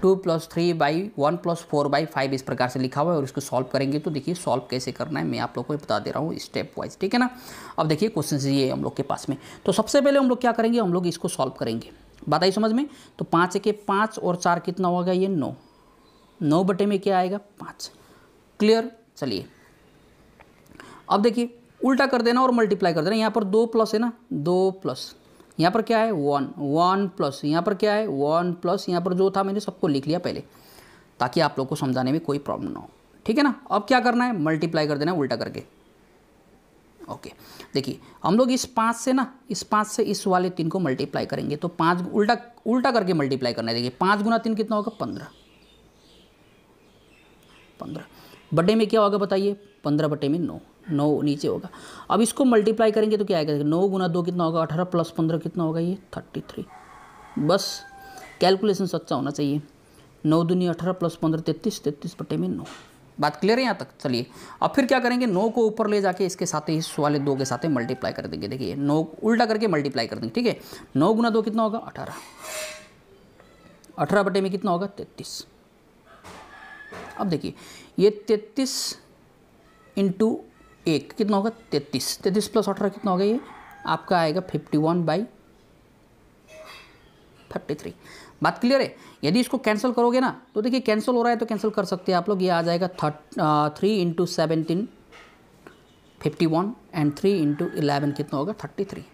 two plus three by one plus four by five इस प्रकार से लिखा हुआ है और इसको सॉल्व करेंगे तो देखिए सॉल्व कैसे करना है मैं आप लोग को बता दे रहा हूँ स्टेप वाइज ठीक है ना अब देखिए क्वेश्चन ये हम लोग के पास में तो सबसे पहले हम लोग क्या करेंगे हम लोग इसको सॉल्व करेंगे बात आई समझ में तो पाँच के पाँच और चार कितना होगा ये नौ नौ बटे में क्या आएगा पाँच क्लियर चलिए अब देखिए उल्टा कर देना और मल्टीप्लाई कर देना यहाँ पर दो प्लस है ना दो प्लस यहाँ पर क्या है वन वन प्लस यहाँ पर क्या है वन प्लस यहाँ पर जो था मैंने सबको लिख लिया पहले ताकि आप लोग को समझाने में कोई प्रॉब्लम ना हो ठीक है ना अब क्या करना है मल्टीप्लाई कर देना उल्टा करके ओके देखिए हम लोग इस पाँच से ना इस पाँच से इस वाले तीन को मल्टीप्लाई करेंगे तो पाँच उल्टा उल्टा करके मल्टीप्लाई करना है देखिए पाँच गुना तीन कितना होगा पंद्रह पंद्रह बटे में क्या होगा बताइए पंद्रह बटे में नौ नौ नीचे होगा अब इसको मल्टीप्लाई करेंगे तो क्या आएगा नौ गुना दो कितना होगा अठारह प्लस पंद्रह कितना होगा ये थर्टी थ्री बस कैलकुलेशन सच्चा होना चाहिए नौ दुनिया अठारह प्लस पंद्रह तैतीस तैतीस बटे में नौ बात क्लियर है यहाँ तक चलिए अब फिर क्या करेंगे नौ को ऊपर ले जाके इसके साथ ही इस वाले दो के साथ मल्टीप्लाई कर देंगे देखिए नौ उल्टा करके मल्टीप्लाई कर देंगे ठीक है नौ गुना दो कितना होगा अठारह अठारह बटे में कितना होगा तैतीस अब देखिए ये तैतीस इंटू एक कितना होगा तैतीस तैतीस प्लस अठारह कितना होगा ये आपका आएगा fifty one by thirty three बात क्लियर है यदि इसको कैंसिल करोगे ना तो देखिए कैंसिल हो रहा है तो कैंसिल कर सकते हैं आप लोग ये आ जाएगा थर्ट three into seventeen fifty one and three into eleven कितना होगा थर्टी थ्री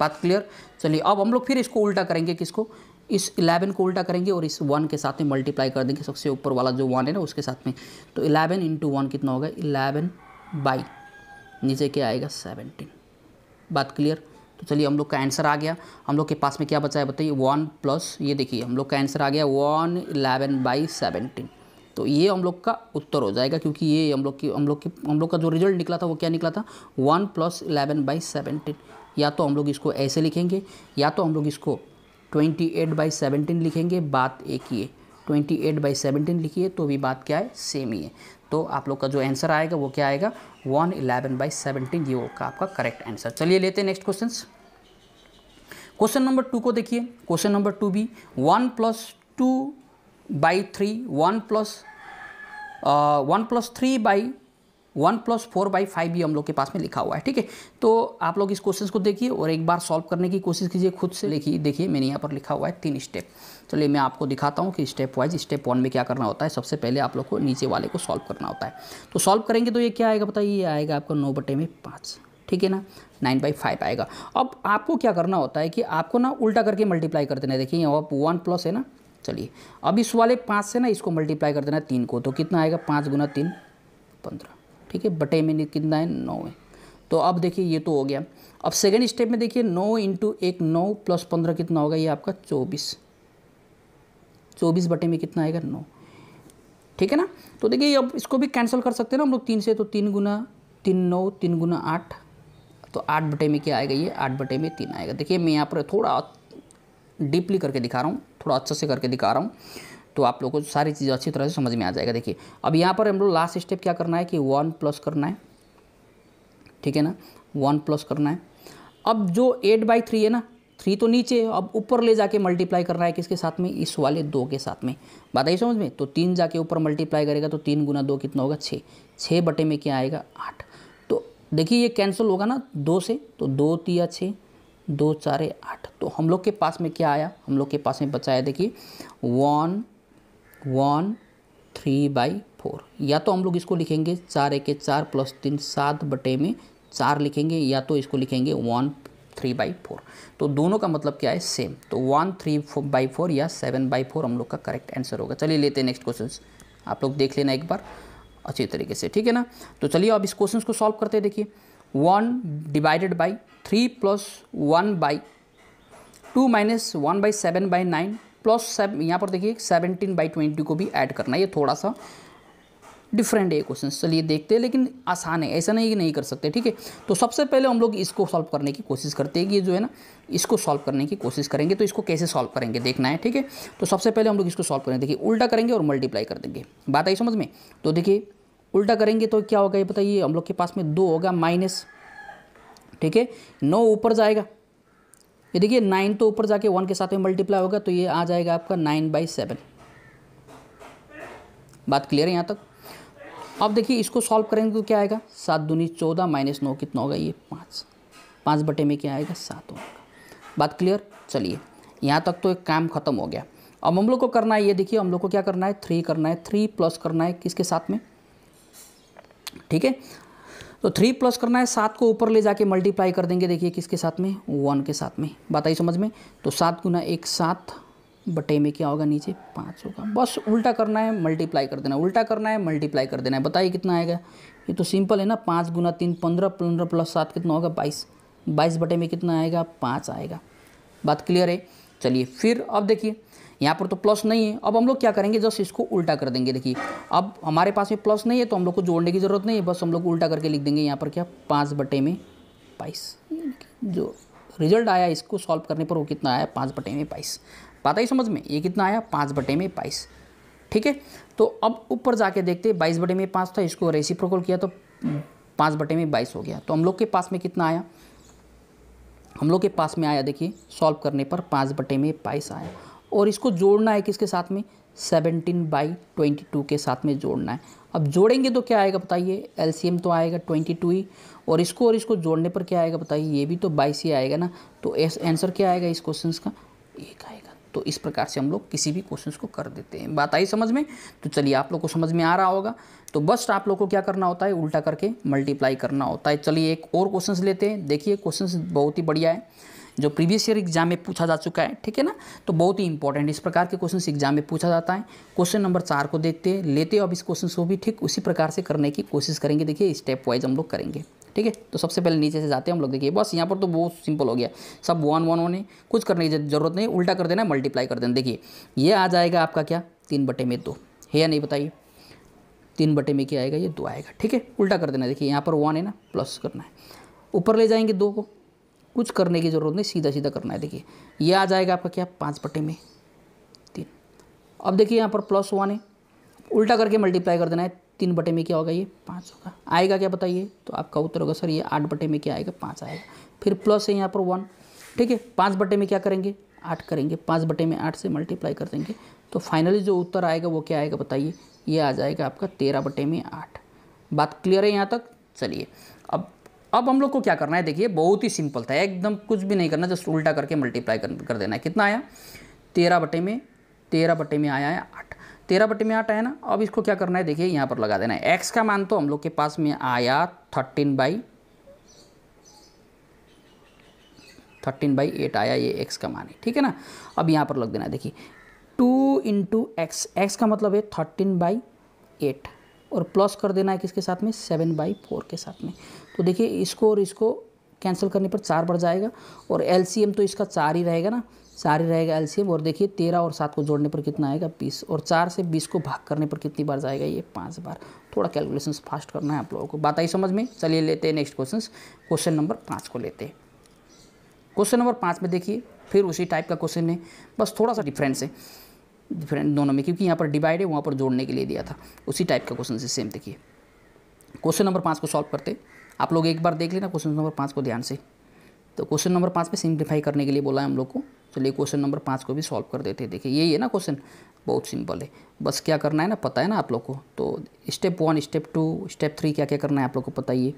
बात क्लियर चलिए अब हम लोग फिर इसको उल्टा करेंगे किसको इस 11 को उल्टा करेंगे और इस 1 के साथ में मल्टीप्लाई कर देंगे सबसे ऊपर वाला जो 1 है ना उसके साथ में तो 11 इंटू वन कितना होगा 11 बाई नीचे क्या आएगा 17 बात क्लियर तो चलिए हम लोग का आंसर आ गया हम लोग के पास में क्या बचा है बताइए वन प्लस ये देखिए हम लोग का आंसर आ गया वन इलेवन बाई सेवनटीन तो ये हम लोग का उत्तर हो जाएगा क्योंकि ये हम लोग की हम लोग की हम लोग का जो रिजल्ट निकला था वो क्या निकला था one plus eleven by seventeen या तो हम लोग इसको ऐसे लिखेंगे या तो हम लोग इसको ट्वेंटी एट बाई सेवनटीन लिखेंगे बात एक ही है ट्वेंटी एट बाई सेवनटीन लिखिए तो भी बात क्या है सेम ही है तो आप लोग का जो आंसर आएगा वो क्या आएगा वन इलेवन बाई सेवनटीन ये होगा आपका करेक्ट आंसर चलिए लेते हैं next question question number two को देखिए क्वेश्चन नंबर टू भी one plus two by three one plus one plus three by one plus four by five भी हम लोग के पास में लिखा हुआ है ठीक है तो आप लोग इस क्वेश्चन को देखिए और एक बार सॉल्व करने की कोशिश कीजिए खुद से लिखिए देखिए मैंने यहाँ पर लिखा हुआ है तीन स्टेप चलिए मैं आपको दिखाता हूँ कि स्टेप वाइज स्टेप वन में क्या करना होता है सबसे पहले आप लोग को नीचे वाले को सॉल्व करना होता है तो सॉल्व करेंगे तो ये क्या आएगा बताइए ये आएगा आपका नौ बटे में पाँच ठीक है ना नाइन बाई फाइव आएगा अब आपको क्या करना होता है कि आपको ना उल्टा करके मल्टीप्लाई कर देना है देखिए अब वन प्लस है ना चलिए अब इस वाले पाँच से ना इसको मल्टीप्लाई कर देना है तीन को तो कितना आएगा पाँच गुना तीन पंद्रह ठीक है बटे में कितना है नौ है तो अब देखिए ये तो हो गया अब सेकेंड स्टेप में देखिए नौ इंटू एक नौ प्लस पंद्रह कितना होगा ये आपका चौबीस चौबीस बटे में कितना आएगा नौ ठीक है ना तो देखिए अब इसको भी कैंसिल कर सकते हैं ना हम लोग तीन से तो तीन गुना तीन नौ तीन गुना आठ तो आठ बटे में क्या आएगा ये आठ बटे में तीन आएगा देखिए मैं यहाँ पर थोड़ा डीपली करके दिखा रहा हूँ थोड़ा अच्छे से करके दिखा रहा हूँ तो आप लोगों को सारी चीज़ अच्छी तरह से समझ में आ जाएगा देखिए अब यहाँ पर हम लोग लास्ट स्टेप क्या करना है कि वन प्लस करना है ठीक है ना वन प्लस करना है अब जो एट बाई थ्री है ना थ्री तो नीचे अब ऊपर ले जाके मल्टीप्लाई करना है किसके साथ में इस वाले दो के साथ में बात आई समझ में तो तीन जाके ऊपर मल्टीप्लाई करेगा तो तीन गुना दो कितना होगा छः छः बटे में क्या आएगा आठ तो देखिए ये कैंसिल होगा ना दो से तो दो तिया छः दो चारे आठ तो हम लोग के पास में क्या आया हम लोग के पास में बचाया देखिए one one three by four या तो हम लोग इसको लिखेंगे चार एक चार प्लस तीन सात बटे में चार लिखेंगे या तो इसको लिखेंगे वन थ्री बाई फोर तो दोनों का मतलब क्या है सेम तो वन थ्री बाई फोर या सेवन बाई फोर हम लोग का करेक्ट आंसर होगा चलिए लेते हैं नेक्स्ट क्वेश्चन आप लोग देख लेना एक बार अच्छी तरीके से ठीक है ना तो चलिए अब इस क्वेश्चन को सॉल्व करते हैं देखिए one divided by three plus one by two minus one by seven by nine plus seven यहाँ पर देखिए सेवनटीन बाई ट्वेंटी को भी ऐड करना ये थोड़ा सा डिफरेंट है क्वेश्चन चलिए देखते हैं लेकिन आसान है ऐसा नहीं कि नहीं कर सकते ठीक है तो सबसे पहले हम लोग इसको सॉल्व करने की कोशिश करते हैं कि जो है ना इसको सॉल्व करने की कोशिश करेंगे तो इसको कैसे सॉल्व करेंगे देखना है ठीक है तो सबसे पहले हम लोग इसको सॉल्व करेंगे देखिए उल्टा करेंगे और मल्टीप्लाई कर देंगे बात आई समझ में तो देखिए उल्टा करेंगे तो क्या होगा ये बताइए हम लोग के पास में दो होगा माइनस ठीक है नौ ऊपर जाएगा ये देखिए नाइन तो ऊपर जाके वन के साथ में मल्टीप्लाई होगा तो ये आ जाएगा आपका नाइन बाई सेवन बात क्लियर है यहाँ तक अब देखिए इसको सॉल्व करेंगे तो क्या आएगा सात दूनी चौदह माइनस नौ कितना होगा ये पाँच पाँच बटे में क्या आएगा सात होगा बात क्लियर चलिए यहाँ तक तो एक काम खत्म हो गया अब हम लोग को करना है ये देखिए हम लोग को क्या करना है थ्री करना है थ्री प्लस करना है किसके साथ में ठीक है तो थ्री प्लस करना है सात को ऊपर ले जाके मल्टीप्लाई कर देंगे देखिए किसके साथ में वन के साथ में बात आई समझ में तो सात गुना एक सात बटे में क्या होगा नीचे पाँच होगा बस उल्टा करना है मल्टीप्लाई कर देना उल्टा करना है मल्टीप्लाई कर देना है बताइए कितना आएगा ये तो सिंपल है ना पाँच गुना तीन पंद्रह पंद्रह प्लस सात कितना होगा बाईस बाईस बटे में कितना आएगा पाँच आएगा बात क्लियर है चलिए फिर अब देखिए यहाँ पर तो प्लस नहीं है अब हम लोग क्या करेंगे जस्ट इसको उल्टा कर देंगे देखिए अब हमारे पास में प्लस नहीं है तो हम लोग को जोड़ने की ज़रूरत नहीं है बस हम लोग उल्टा करके लिख देंगे यहाँ पर क्या पाँच बटे में बाईस जो रिजल्ट आया इसको सॉल्व करने पर वो कितना आया पाँच बटे में बाईस पता ही समझ में ये कितना आया पाँच बटे में बाईस ठीक है तो अब ऊपर जाके देखते बाईस बटे में पाँच था इसको रेसिप्रोकल किया तो पाँच बटे में बाईस हो गया तो हम लोग के पास में कितना आया हम लोग के पास में आया देखिए सॉल्व करने पर पाँच बटे में बाईस आया और इसको जोड़ना है किसके साथ में 17 बाई 22 के साथ में जोड़ना है अब जोड़ेंगे तो क्या आएगा बताइए एम तो आएगा 22 ही और इसको और इसको जोड़ने पर क्या आएगा बताइए ये भी तो बाईस ही आएगा ना तो आंसर क्या आएगा इस क्वेश्चन का एक आएगा तो इस प्रकार से हम लोग किसी भी क्वेश्चन को कर देते हैं बात आई समझ में तो चलिए आप लोग को समझ में आ रहा होगा तो बस आप लोग को क्या करना होता है उल्टा करके मल्टीप्लाई करना होता है चलिए एक और क्वेश्चन लेते हैं देखिए क्वेश्चन बहुत ही बढ़िया है जो प्रीवियस ईयर एग्जाम में पूछा जा चुका है ठीक है ना तो बहुत ही इंपॉर्टेंट इस प्रकार के क्वेश्चन एग्जाम में पूछा जाता है क्वेश्चन नंबर चार को देखते हैं लेते अब इस क्वेश्चन को भी ठीक उसी प्रकार से करने की कोशिश करेंगे देखिए स्टेप वाइज हम लोग करेंगे ठीक है तो सबसे पहले नीचे से जाते हैं हम लोग देखिए बस यहाँ पर तो बहुत सिंपल हो गया सब वन वन वन है कुछ करने की जरूरत नहीं उल्टा कर देना मल्टीप्लाई कर देना देखिए ये आ जाएगा आपका क्या तीन बटे में दो है या नहीं बताइए तीन बटे में क्या आएगा ये दो आएगा ठीक है उल्टा कर देना देखिए यहाँ पर वन है ना प्लस करना है ऊपर ले जाएंगे दो को कुछ करने की ज़रूरत नहीं सीधा सीधा करना है देखिए ये आ जाएगा आपका क्या पाँच बटे में तीन अब देखिए यहाँ पर प्लस वन है उल्टा करके मल्टीप्लाई कर देना है तीन बटे में क्या होगा ये पाँच होगा आएगा क्या बताइए तो आपका उत्तर होगा सर ये आठ बटे में क्या आएगा पाँच आएगा फिर प्लस है यहाँ पर वन ठीक है पाँच बटे में क्या करेंगे आठ करेंगे पाँच बटे में आठ से मल्टीप्लाई कर देंगे तो फाइनली जो उत्तर आएगा वो क्या आएगा बताइए ये आ जाएगा आपका तेरह बटे में आठ बात क्लियर है यहाँ तक चलिए अब हम लोग को क्या करना है देखिए बहुत ही सिंपल था एकदम कुछ भी नहीं करना जस्ट उल्टा करके मल्टीप्लाई कर, कर देना है कितना आया तेरह बटे में तेरह बटे में आया है आठ तेरह बटे में आठ आया ना अब इसको क्या करना है देखिए यहाँ पर लगा देना है एक्स का मान तो हम लोग के पास में आया thirteen by thirteen by eight आया ये एक्स का मान है ठीक है ना अब यहाँ पर लग देना है देखिए टू इंटू एक्स एक्स का मतलब है थर्टीन बाई एट और प्लस कर देना है किसके साथ में सेवन बाई फोर के साथ में तो देखिए इसको और इसको कैंसिल करने पर चार बढ़ जाएगा और एल तो इसका चार ही रहेगा ना चार ही रहेगा एल और देखिए तेरह और सात को जोड़ने पर कितना आएगा बीस और चार से बीस को भाग करने पर कितनी बार जाएगा ये पाँच बार थोड़ा कैलकुलेशन फास्ट करना है आप लोगों को बात आई समझ में चलिए लेते हैं नेक्स्ट क्वेश्चन क्वेश्चन नंबर पाँच को लेते हैं क्वेश्चन नंबर पाँच में देखिए फिर उसी टाइप का क्वेश्चन है बस थोड़ा सा डिफरेंस है डिफरेंट दोनों में क्योंकि यहाँ पर डिवाइड है वहाँ पर जोड़ने के लिए दिया था उसी टाइप का क्वेश्चन से सेम देखिए क्वेश्चन नंबर पाँच को सॉल्व करते हैं आप लोग एक बार देख लेना क्वेश्चन नंबर पाँच को ध्यान से तो क्वेश्चन नंबर पाँच में सिंप्लीफाई करने के लिए बोला है हम लोग को चलिए क्वेश्चन नंबर पाँच को भी सॉल्व कर देते हैं देखिए यही है ना क्वेश्चन बहुत सिंपल है बस क्या करना है ना पता है ना आप लोग को तो step one step two step three क्या क्या करना है आप लोग को पता ही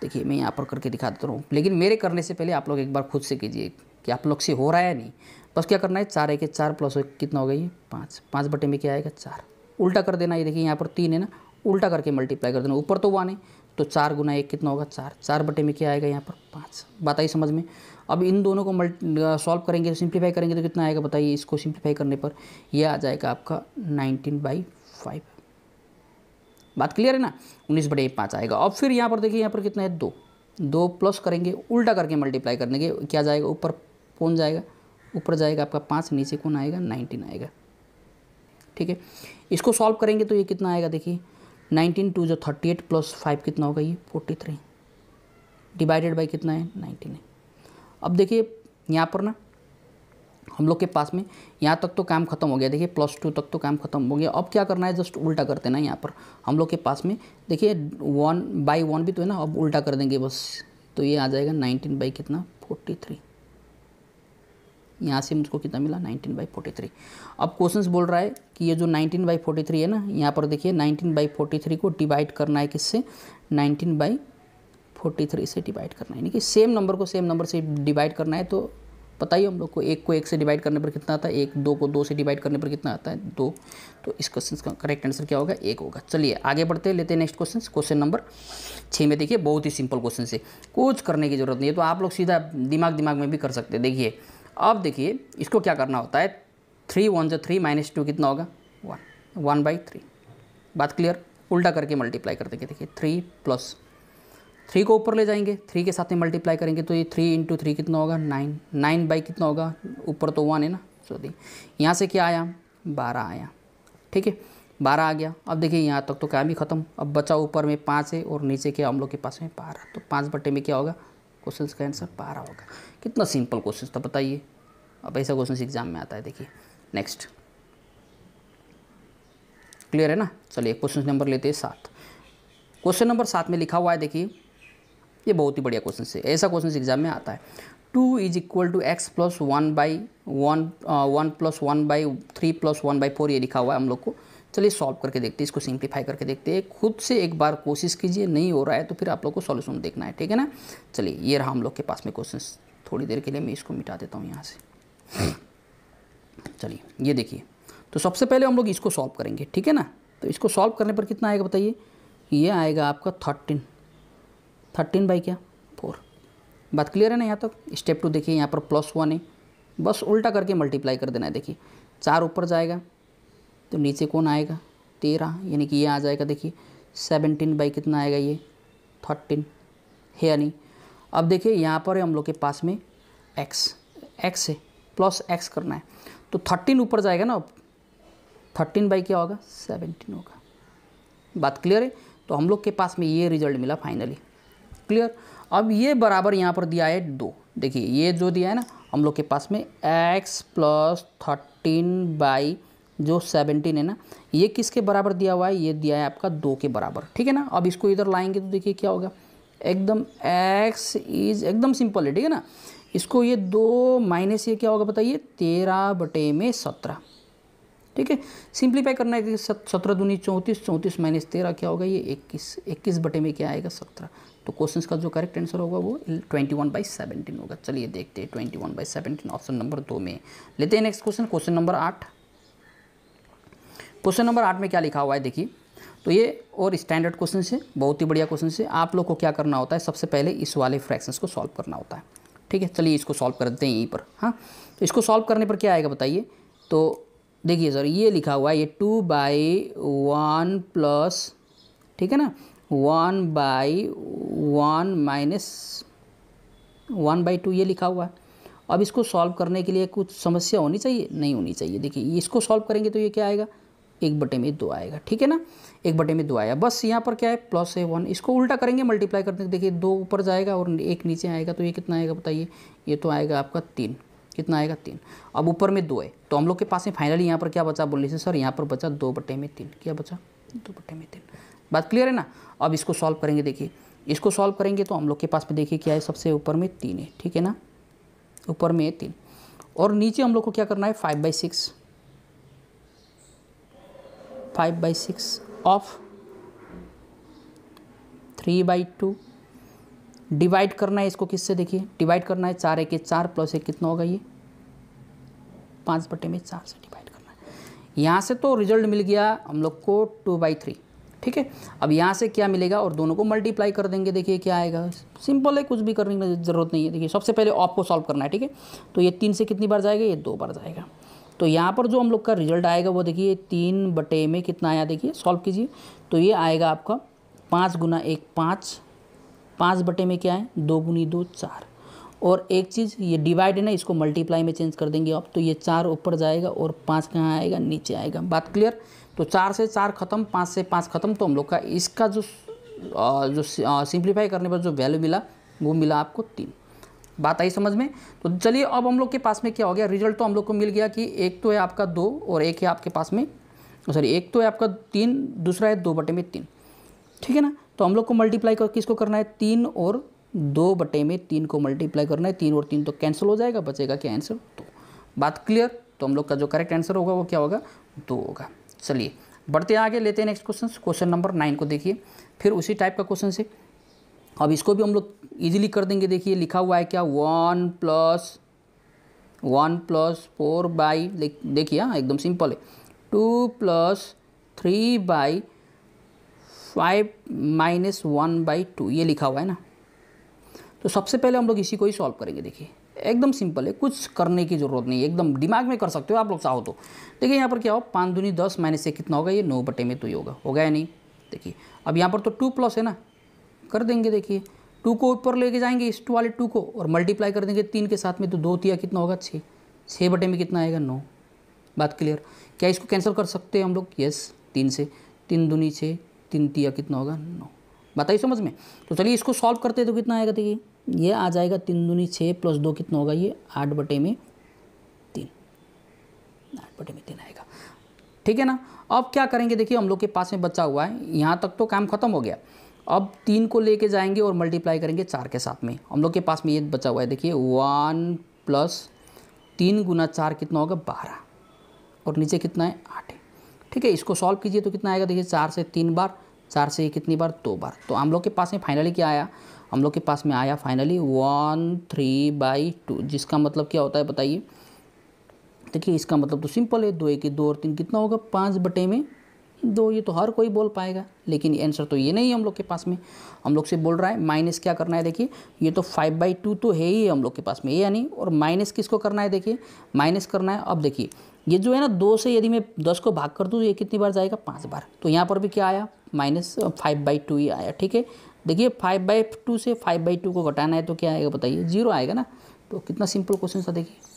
देखिए मैं यहाँ पर करके दिखा देता हूँ लेकिन मेरे करने से पहले आप लोग एक बार खुद से कीजिए कि आप लोग से हो रहा है नहीं बस क्या करना है चार एक चार प्लस कितना हो गई पाँच पाँच बटे में क्या आएगा चार उल्टा कर देना ये देखिए यहाँ पर तीन है ना उल्टा करके मल्टीप्लाई कर देना ऊपर तो वन है तो चार गुना एक कितना होगा चार चार बटे में क्या आएगा यहाँ पर पाँच बात आई समझ में अब इन दोनों को मल्टी सॉल्व करेंगे तो सिंप्लीफाई करेंगे तो कितना आएगा बताइए इसको सिंप्लीफाई करने पर यह आ जाएगा आपका नाइनटीन बाई फाइव बात क्लियर है ना उन्नीस बटे पाँच आएगा अब फिर यहाँ पर देखिए यहाँ पर कितना है दो दो प्लस करेंगे उल्टा करके मल्टीप्लाई करने के क्या जाएगा ऊपर कौन जाएगा ऊपर जाएगा आपका पाँच नीचे कौन आएगा नाइनटीन आएगा ठीक है इसको सॉल्व करेंगे तो ये कितना आएगा देखिए नाइनटीन टू जो थर्टी एट प्लस फाइव कितना होगा ये फोर्टी थ्री डिवाइडेड बाई कितना है नाइनटीन है अब देखिए यहाँ पर ना हम लोग के पास में यहाँ तक तो काम खत्म हो गया देखिए प्लस टू तक तो काम खत्म हो गया अब क्या करना है जस्ट उल्टा करते ना यहाँ पर हम लोग के पास में देखिए वन बाई वन भी तो है ना अब उल्टा कर देंगे बस तो ये आ जाएगा नाइनटीन बाई कितना फोर्टी थ्री यहाँ से मुझको कितना मिला 19 बाई फोर्टी अब क्वेश्चन बोल रहा है कि ये जो 19 बाई फोर्टी है ना यहाँ पर देखिए 19 बाई फोर्टी को डिवाइड करना है किससे 19 बाई फोर्टी से डिवाइड करना है यानी कि सेम नंबर को सेम नंबर से डिवाइड करना है तो पता ही हम लोग को एक को एक से डिवाइड करने पर कितना आता है एक दो को दो से डिवाइड करने पर कितना आता है दो तो इस क्वेश्चन का करेक्ट आंसर क्या होगा एक होगा चलिए आगे बढ़ते हैं लेते हैं नेक्स्ट क्वेश्चन क्वेश्चन नंबर छः में देखिए बहुत ही सिंपल क्वेश्चन से कुछ करने की जरूरत नहीं है तो आप लोग सीधा दिमाग दिमाग में भी कर सकते हैं देखिए अब देखिए इसको क्या करना होता है थ्री वन जो थ्री माइनस टू कितना होगा वन वन बाई थ्री बात क्लियर उल्टा करके मल्टीप्लाई कर देंगे देखिए थ्री प्लस थ्री को ऊपर ले जाएंगे थ्री के साथ में मल्टीप्लाई करेंगे तो ये थ्री इंटू थ्री कितना होगा नाइन नाइन बाई कितना होगा ऊपर तो वन है ना सॉरी यहाँ से क्या आया बारह आया ठीक है बारह आ गया अब देखिए यहाँ तक तो काम ही खत्म अब बचा ऊपर में पाँच है और नीचे के हम लोग के पास में बारह तो पाँच बट्टे में क्या होगा क्वेश्चन का आंसर बारह होगा कितना सिंपल क्वेश्चन था बताइए अब ऐसा क्वेश्चन एग्जाम में आता है देखिए नेक्स्ट क्लियर है ना चलिए क्वेश्चन नंबर लेते हैं सात क्वेश्चन नंबर सात में लिखा हुआ है देखिए ये बहुत ही बढ़िया क्वेश्चन है ऐसा क्वेश्चन एग्जाम में आता है two is equal to x plus one by one one plus one by three plus one by four ये लिखा हुआ है हम लोग को चलिए सॉल्व करके देखते हैं इसको सिंप्लीफाई करके देखते हैं खुद से एक बार कोशिश कीजिए नहीं हो रहा है तो फिर आप लोग को सॉल्यूशन देखना है ठीक है ना चलिए ये रहा हम लोग के पास में क्वेश्चन थोड़ी देर के लिए मैं इसको मिटा देता हूँ यहाँ से चलिए ये देखिए तो सबसे पहले हम लोग इसको सॉल्व करेंगे ठीक है ना तो इसको सॉल्व करने पर कितना आएगा बताइए ये आएगा आपका थर्टीन थर्टीन बाई क्या फोर बात क्लियर है ना यहाँ तक तो? स्टेप टू देखिए यहाँ पर प्लस वन है बस उल्टा करके मल्टीप्लाई कर देना है देखिए चार ऊपर जाएगा तो नीचे कौन आएगा तेरह यानी कि ये आ जाएगा देखिए सेवनटीन बाई कितना आएगा ये थर्टीन है यानी अब देखिए यहाँ पर है हम लोग के पास में एक्स एक्स है प्लस एक्स करना है तो थर्टीन ऊपर जाएगा ना अब थर्टीन बाई क्या होगा सेवनटीन होगा बात क्लियर है तो हम लोग के पास में ये रिजल्ट मिला फाइनली क्लियर अब ये बराबर यहाँ पर दिया है दो देखिए ये जो दिया है ना हम लोग के पास में x प्लस थर्टीन बाई जो सेवनटीन है ना ये किसके बराबर दिया हुआ है ये दिया है आपका दो के बराबर ठीक है ना अब इसको इधर लाएंगे तो देखिए क्या होगा एकदम एक्स इज एकदम सिंपल है ठीक है ना इसको ये दो माइनस ये क्या होगा बताइए तेरह बटे में सत्रह ठीक है सिंप्लीफाई करना है कि सत्रह दूनी चौंतीस चौंतीस माइनस तेरह क्या होगा ये इक्कीस इक्कीस बटे में क्या आएगा सत्रह तो क्वेश्चन का जो करेक्ट आंसर होगा वो ट्वेंटी वन बाई सेवेंटीन होगा चलिए देखते हैं twenty one by seventeen option number दो में लेते हैं नेक्स्ट क्वेश्चन क्वेश्चन नंबर आठ क्वेश्चन नंबर आठ में क्या लिखा हुआ है देखिए तो ये और स्टैंडर्ड क्वेश्चन से बहुत ही बढ़िया क्वेश्चन से आप लोग को क्या करना होता है सबसे पहले इस वाले फ्रैक्शंस को सॉल्व करना होता है ठीक है चलिए इसको सॉल्व कर देते हैं यहीं पर हाँ तो इसको सॉल्व करने पर क्या आएगा बताइए तो देखिए सर ये लिखा हुआ है ये टू बाई वन प्लस ठीक है ना one by one minus one by two ये लिखा हुआ है अब इसको सॉल्व करने के लिए कुछ समस्या होनी चाहिए नहीं होनी चाहिए देखिए इसको सॉल्व करेंगे तो ये क्या आएगा एक बटे में दो आएगा ठीक है ना एक बटे में दो आया बस यहाँ पर क्या है प्लस है वन इसको उल्टा करेंगे मल्टीप्लाई करते देखिए दो ऊपर जाएगा और एक नीचे आएगा तो ये कितना आएगा बताइए ये तो आएगा आपका तीन कितना आएगा तीन अब ऊपर में दो है तो हम लोग के पास में फाइनली यहाँ पर क्या बचा बोल से सर यहाँ पर बचा दो बटे में तीन क्या बचा दो बटे में तीन बात क्लियर है ना अब इसको सॉल्व करेंगे देखिए इसको सॉल्व करेंगे तो हम लोग के पास में देखिए क्या है सबसे ऊपर में तीन है ठीक है ना ऊपर में है तीन और नीचे हम लोग को क्या करना है five by six five by six of three by two divide करना है इसको किससे देखिए डिवाइड करना है चार एक चार प्लस एक कितना होगा ये पाँच बटे में चार से डिवाइड करना है यहाँ से तो रिजल्ट मिल गया हम लोग को टू बाई थ्री ठीक है अब यहाँ से क्या मिलेगा और दोनों को मल्टीप्लाई कर देंगे देखिए क्या आएगा सिंपल है कुछ भी करने की जरूरत नहीं है देखिए सबसे पहले ऑफ को सॉल्व करना है ठीक है तो ये तीन से कितनी बार जाएगा ये दो बार जाएगा तो यहाँ पर जो हम लोग का रिजल्ट आएगा वो देखिए तीन बटे में कितना आया देखिए सॉल्व कीजिए तो ये आएगा आपका पाँच गुना एक पाँच पाँच बटे में क्या है दो गुनी दो चार और एक चीज़ ये डिवाइड है ना इसको मल्टीप्लाई में चेंज कर देंगे आप तो ये चार ऊपर जाएगा और पाँच कहाँ आएगा नीचे आएगा बात क्लियर तो चार से चार खत्म पाँच से पाँच खत्म तो हम लोग का इसका जो जो सिंप्लीफाई करने पर जो वैल्यू मिला वो मिला आपको तीन बात आई समझ में तो चलिए अब हम लोग के पास में क्या हो गया रिजल्ट तो हम लोग को मिल गया कि एक तो है आपका दो और एक है आपके पास में सॉरी एक तो है आपका तीन दूसरा है दो बटे में तीन ठीक है ना तो हम लोग को मल्टीप्लाई कर किसको करना है तीन और दो बटे में तीन को मल्टीप्लाई करना है तीन और तीन तो कैंसिल हो जाएगा बचेगा क्या आंसर तो बात क्लियर तो हम लोग का जो करेक्ट आंसर होगा वो क्या होगा दो होगा चलिए बढ़ते आगे लेते हैं next question question number nine को देखिए फिर उसी टाइप का क्वेश्चन है अब इसको भी हम लोग ईजिली कर देंगे देखिए लिखा हुआ है क्या one plus one plus four by देखिए हाँ एकदम सिंपल है two plus three by five minus one by two ये लिखा हुआ है ना तो सबसे पहले हम लोग इसी को ही सॉल्व करेंगे देखिए एकदम सिंपल है कुछ करने की ज़रूरत नहीं है एकदम दिमाग में कर सकते हो आप लोग चाहो तो देखिए यहाँ पर क्या हो पाँच दूनी दस माइनस से कितना होगा ये नौ बटे में तो ही होगा होगा या नहीं देखिए अब यहाँ पर तो टू प्लस है ना कर देंगे देखिए टू को ऊपर लेके जाएंगे इस टू वाले टू को और मल्टीप्लाई कर देंगे तीन के साथ में तो दो तिया कितना होगा छः छः बटे में कितना आएगा नौ बात क्लियर क्या इसको कैंसिल कर सकते हैं हम लोग यस तीन से तीन दूनी छः तीन तिया कितना होगा नौ बताइए समझ में तो चलिए इसको सॉल्व करते हैं तो कितना आएगा देखिए ये आ जाएगा तीन दूनी छः प्लस दो कितना होगा ये आठ बटे में तीन आठ बटे में तीन आएगा ठीक है ना अब क्या करेंगे देखिए हम लोग के पास में बचा हुआ है यहाँ तक तो काम खत्म हो गया अब तीन को लेके जाएंगे और मल्टीप्लाई करेंगे चार के साथ में हम लोग के पास में ये बचा हुआ है देखिए वन प्लस तीन गुना चार कितना होगा बारह और नीचे कितना है आठ ठीक है इसको सॉल्व कीजिए तो कितना आएगा देखिए चार से तीन बार चार से कितनी बार दो बार तो हम लोग के पास में फाइनली क्या आया हम लोग के पास में आया finally one three by two जिसका मतलब क्या होता है बताइए देखिए इसका मतलब तो सिंपल है दो एक दो और तीन कितना होगा पाँच बटे में दो ये तो हर कोई बोल पाएगा लेकिन आंसर तो ये नहीं है हम लोग के पास में हम लोग से बोल रहा है माइनस क्या करना है देखिए ये तो फाइव बाई टू तो है ही हम लोग के पास में ये यानी और माइनस किसको करना है देखिए माइनस करना है अब देखिए ये जो है ना दो से यदि मैं दस को भाग कर दूँ तो ये कितनी बार जाएगा पाँच बार तो यहाँ पर भी क्या आया माइनस फाइव बाई टू ही आया ठीक है देखिए फाइव बाई टू से फाइव बाई टू को घटाना है तो क्या आएगा बताइए जीरो आएगा ना तो कितना सिंपल क्वेश्चन था देखिए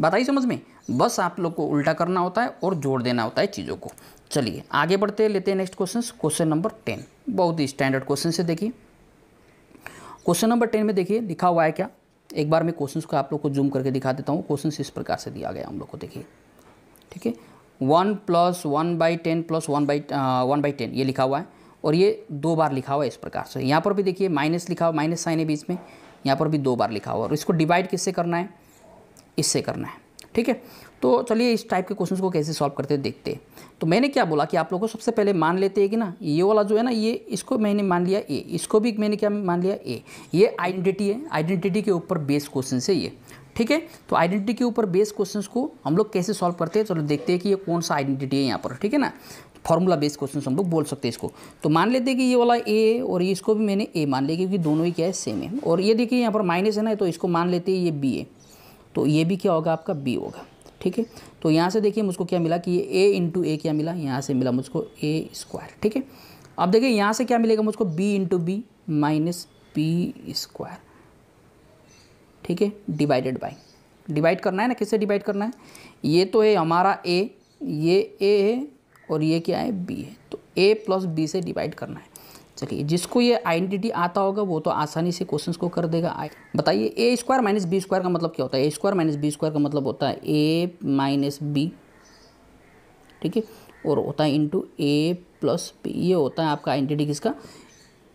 बताइए समझ में बस आप लोग को उल्टा करना होता है और जोड़ देना होता है चीज़ों को चलिए आगे बढ़ते लेते हैं next question question number ten बहुत ही स्टैंडर्ड क्वेश्चन से देखिए क्वेश्चन नंबर टेन में देखिए लिखा हुआ है क्या एक बार मैं क्वेश्चन को आप लोग को जूम करके दिखा देता हूँ क्वेश्चन इस प्रकार से दिया गया हम लोग को देखिए ठीक है one plus one by ten plus one by one by ten ये लिखा हुआ है और ये दो बार लिखा हुआ है इस प्रकार से यहाँ पर भी देखिए माइनस लिखा हुआ माइनस साइन है बीच में यहाँ पर भी दो बार लिखा हुआ और इसको डिवाइड किससे करना है इससे करना है ठीक है तो चलिए इस टाइप के क्वेश्चन को कैसे सॉल्व करते देखते हैं तो मैंने क्या बोला कि आप लोगों को सबसे पहले मान लेते हैं कि ना ये वाला जो है ना ये इसको मैंने मान लिया ए इसको भी मैंने क्या मान लिया ए ये आइडेंटिटी है आइडेंटिटी के ऊपर बेस क्वेश्चन है ये ठीक है तो आइडेंटिटी के ऊपर बेस क्वेश्चंस को हम लोग कैसे सॉल्व करते हैं चलो देखते हैं कि ये कौन सा आइडेंटिटी है यहाँ पर ठीक है ना फॉर्मूला बेस्ड क्वेश्चन हम लोग बोल सकते हैं इसको तो मान लेते हैं कि ये वाला ए और इसको भी मैंने ए मान लिया क्योंकि दोनों ही क्या है सेम है और ये देखिए यहाँ पर माइनस है ना तो इसको मान लेते हैं ये बी है तो ये भी क्या होगा आपका बी होगा ठीक है तो यहाँ से देखिए मुझको क्या मिला कि ये ए इंटू ए क्या मिला यहाँ से मिला मुझको ए स्क्वायर ठीक है अब देखिए यहाँ से क्या मिलेगा मुझको b into b minus b square ठीक है डिवाइडेड बाई डिवाइड करना है ना किससे डिवाइड करना है ये तो है हमारा ए ये ए है और ये क्या है बी है तो ए प्लस बी से डिवाइड करना है चलिए जिसको ये आइडेंटिटी आता होगा वो तो आसानी से क्वेश्चंस को कर देगा बताइए a square minus b square का मतलब क्या होता है a square minus b square का मतलब होता है ए माइनस बी ठीक है और होता है इंटू ए प्लस बी ये होता है आपका आइडेंटिटी किसका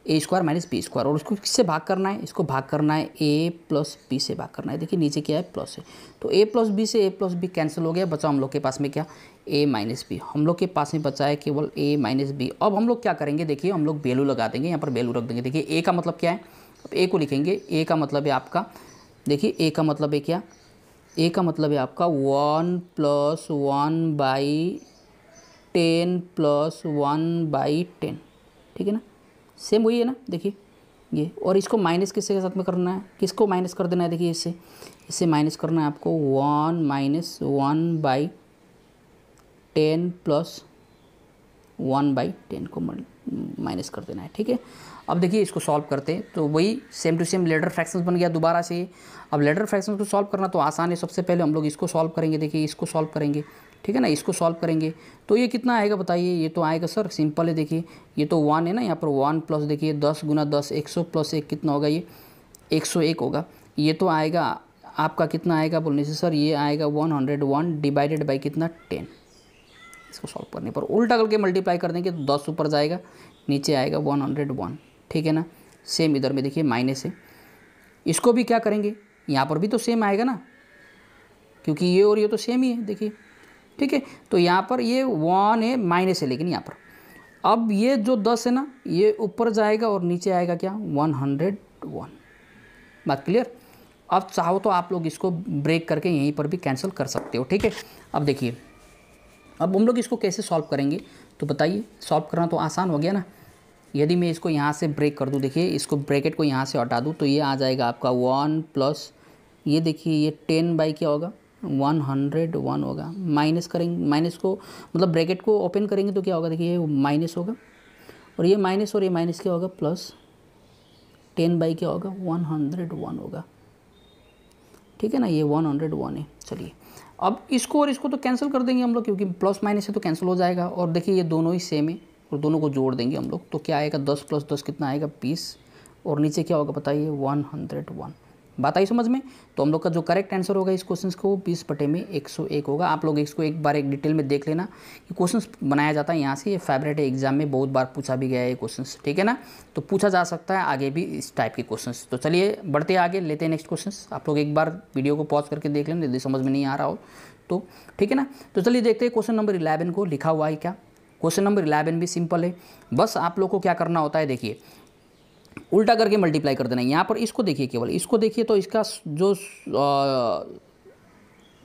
a square minus b square और उसको किससे भाग करना है इसको भाग करना है ए प्लस बी से भाग करना है देखिए नीचे क्या है प्लस है तो ए प्लस बी से ए प्लस बी कैंसिल हो गया बचा हम लोग के पास में क्या ए माइनस बी हम लोग के पास में बचा है केवल ए माइनस बी अब हम लोग क्या करेंगे देखिए हम लोग वैल्यू लगा देंगे यहाँ पर वैल्यू रख देंगे देखिए ए का मतलब क्या है अब ए को लिखेंगे ए का मतलब है आपका देखिए ए का मतलब है क्या ए का मतलब है आपका one plus one by ten plus one by ten ठीक है ना सेम वही है ना देखिए ये और इसको माइनस किसके के साथ में करना है किसको माइनस कर देना है देखिए इससे इससे माइनस करना है आपको one minus one by ten plus one by ten को माइनस कर देना है ठीक है अब देखिए इसको सॉल्व करते हैं तो वही same to same ladder fractions बन गया दोबारा से अब लेडर फ्रैक्शंस को सॉल्व करना तो आसान है सबसे पहले हम लोग इसको सॉल्व करेंगे देखिए इसको सॉल्व करेंगे ठीक है ना इसको सॉल्व करेंगे तो ये कितना आएगा बताइए ये तो आएगा सर सिंपल है देखिए ये तो वन है ना यहाँ पर वन प्लस देखिए दस गुना दस एक सौ प्लस एक कितना होगा ये एक सौ एक होगा ये तो आएगा आपका कितना आएगा बोलने से सर ये आएगा one hundred one divided by कितना टेन इसको सॉल्व करने पर उल्टा करके मल्टीप्लाई कर देंगे तो दस ऊपर जाएगा नीचे आएगा वन हंड्रेड वन ठीक है ना सेम इधर में देखिए माइनस है इसको भी क्या करेंगे यहाँ पर भी तो सेम आएगा ना क्योंकि ये और ये तो सेम ही है देखिए ठीक है तो यहाँ पर ये वन है माइनस है लेकिन यहाँ पर अब ये जो दस है ना ये ऊपर जाएगा और नीचे आएगा क्या वन हंड्रेड वन बात क्लियर अब चाहो तो आप लोग इसको ब्रेक करके यहीं पर भी कैंसिल कर सकते हो ठीक है अब देखिए अब हम लोग इसको कैसे सॉल्व करेंगे तो बताइए सॉल्व करना तो आसान हो गया ना यदि मैं इसको यहाँ से ब्रेक कर दूँ देखिए इसको ब्रैकेट को यहाँ से हटा दूँ तो ये आ जाएगा आपका वन प्लस ये देखिए ये टेन बाई क्या होगा वन हंड्रेड वन होगा माइनस करेंगे माइनस को मतलब ब्रैकेट को ओपन करेंगे तो क्या होगा देखिए ये माइनस होगा और ये माइनस और ये माइनस क्या होगा प्लस टेन बाई क्या होगा वन हंड्रेड वन होगा ठीक है ना ये वन हंड्रेड वन है चलिए अब इसको और इसको तो कैंसिल कर देंगे हम लोग क्योंकि प्लस माइनस है तो कैंसिल हो जाएगा और देखिए ये दोनों ही सेम है और दोनों को जोड़ देंगे हम लोग तो क्या आएगा दस प्लस दस कितना आएगा बीस और नीचे क्या होगा बताइए वन हंड्रेड वन बात आई समझ में तो हम लोग का जो करेक्ट आंसर होगा इस क्वेश्चन को बीस पटे में एक सौ एक होगा आप लोग इसको एक बार एक डिटेल में देख लेना कि क्वेश्चन बनाया जाता है यहाँ से ये फेवरेट है एग्जाम में बहुत बार पूछा भी गया है क्वेश्चन ठीक है ना तो पूछा जा सकता है आगे भी इस टाइप के क्वेश्चन तो चलिए बढ़ते आगे लेते हैं नेक्स्ट क्वेश्चन आप लोग एक बार वीडियो को पॉज करके देख लेना यदि समझ में नहीं आ रहा हो तो ठीक है ना तो चलिए देखते हैं क्वेश्चन नंबर इलेवन को लिखा हुआ है क्या क्वेश्चन नंबर इलेवन भी सिंपल है बस आप लोग को क्या करना होता है देखिए उल्टा करके मल्टीप्लाई कर देना है यहाँ पर इसको देखिए केवल इसको देखिए तो इसका जो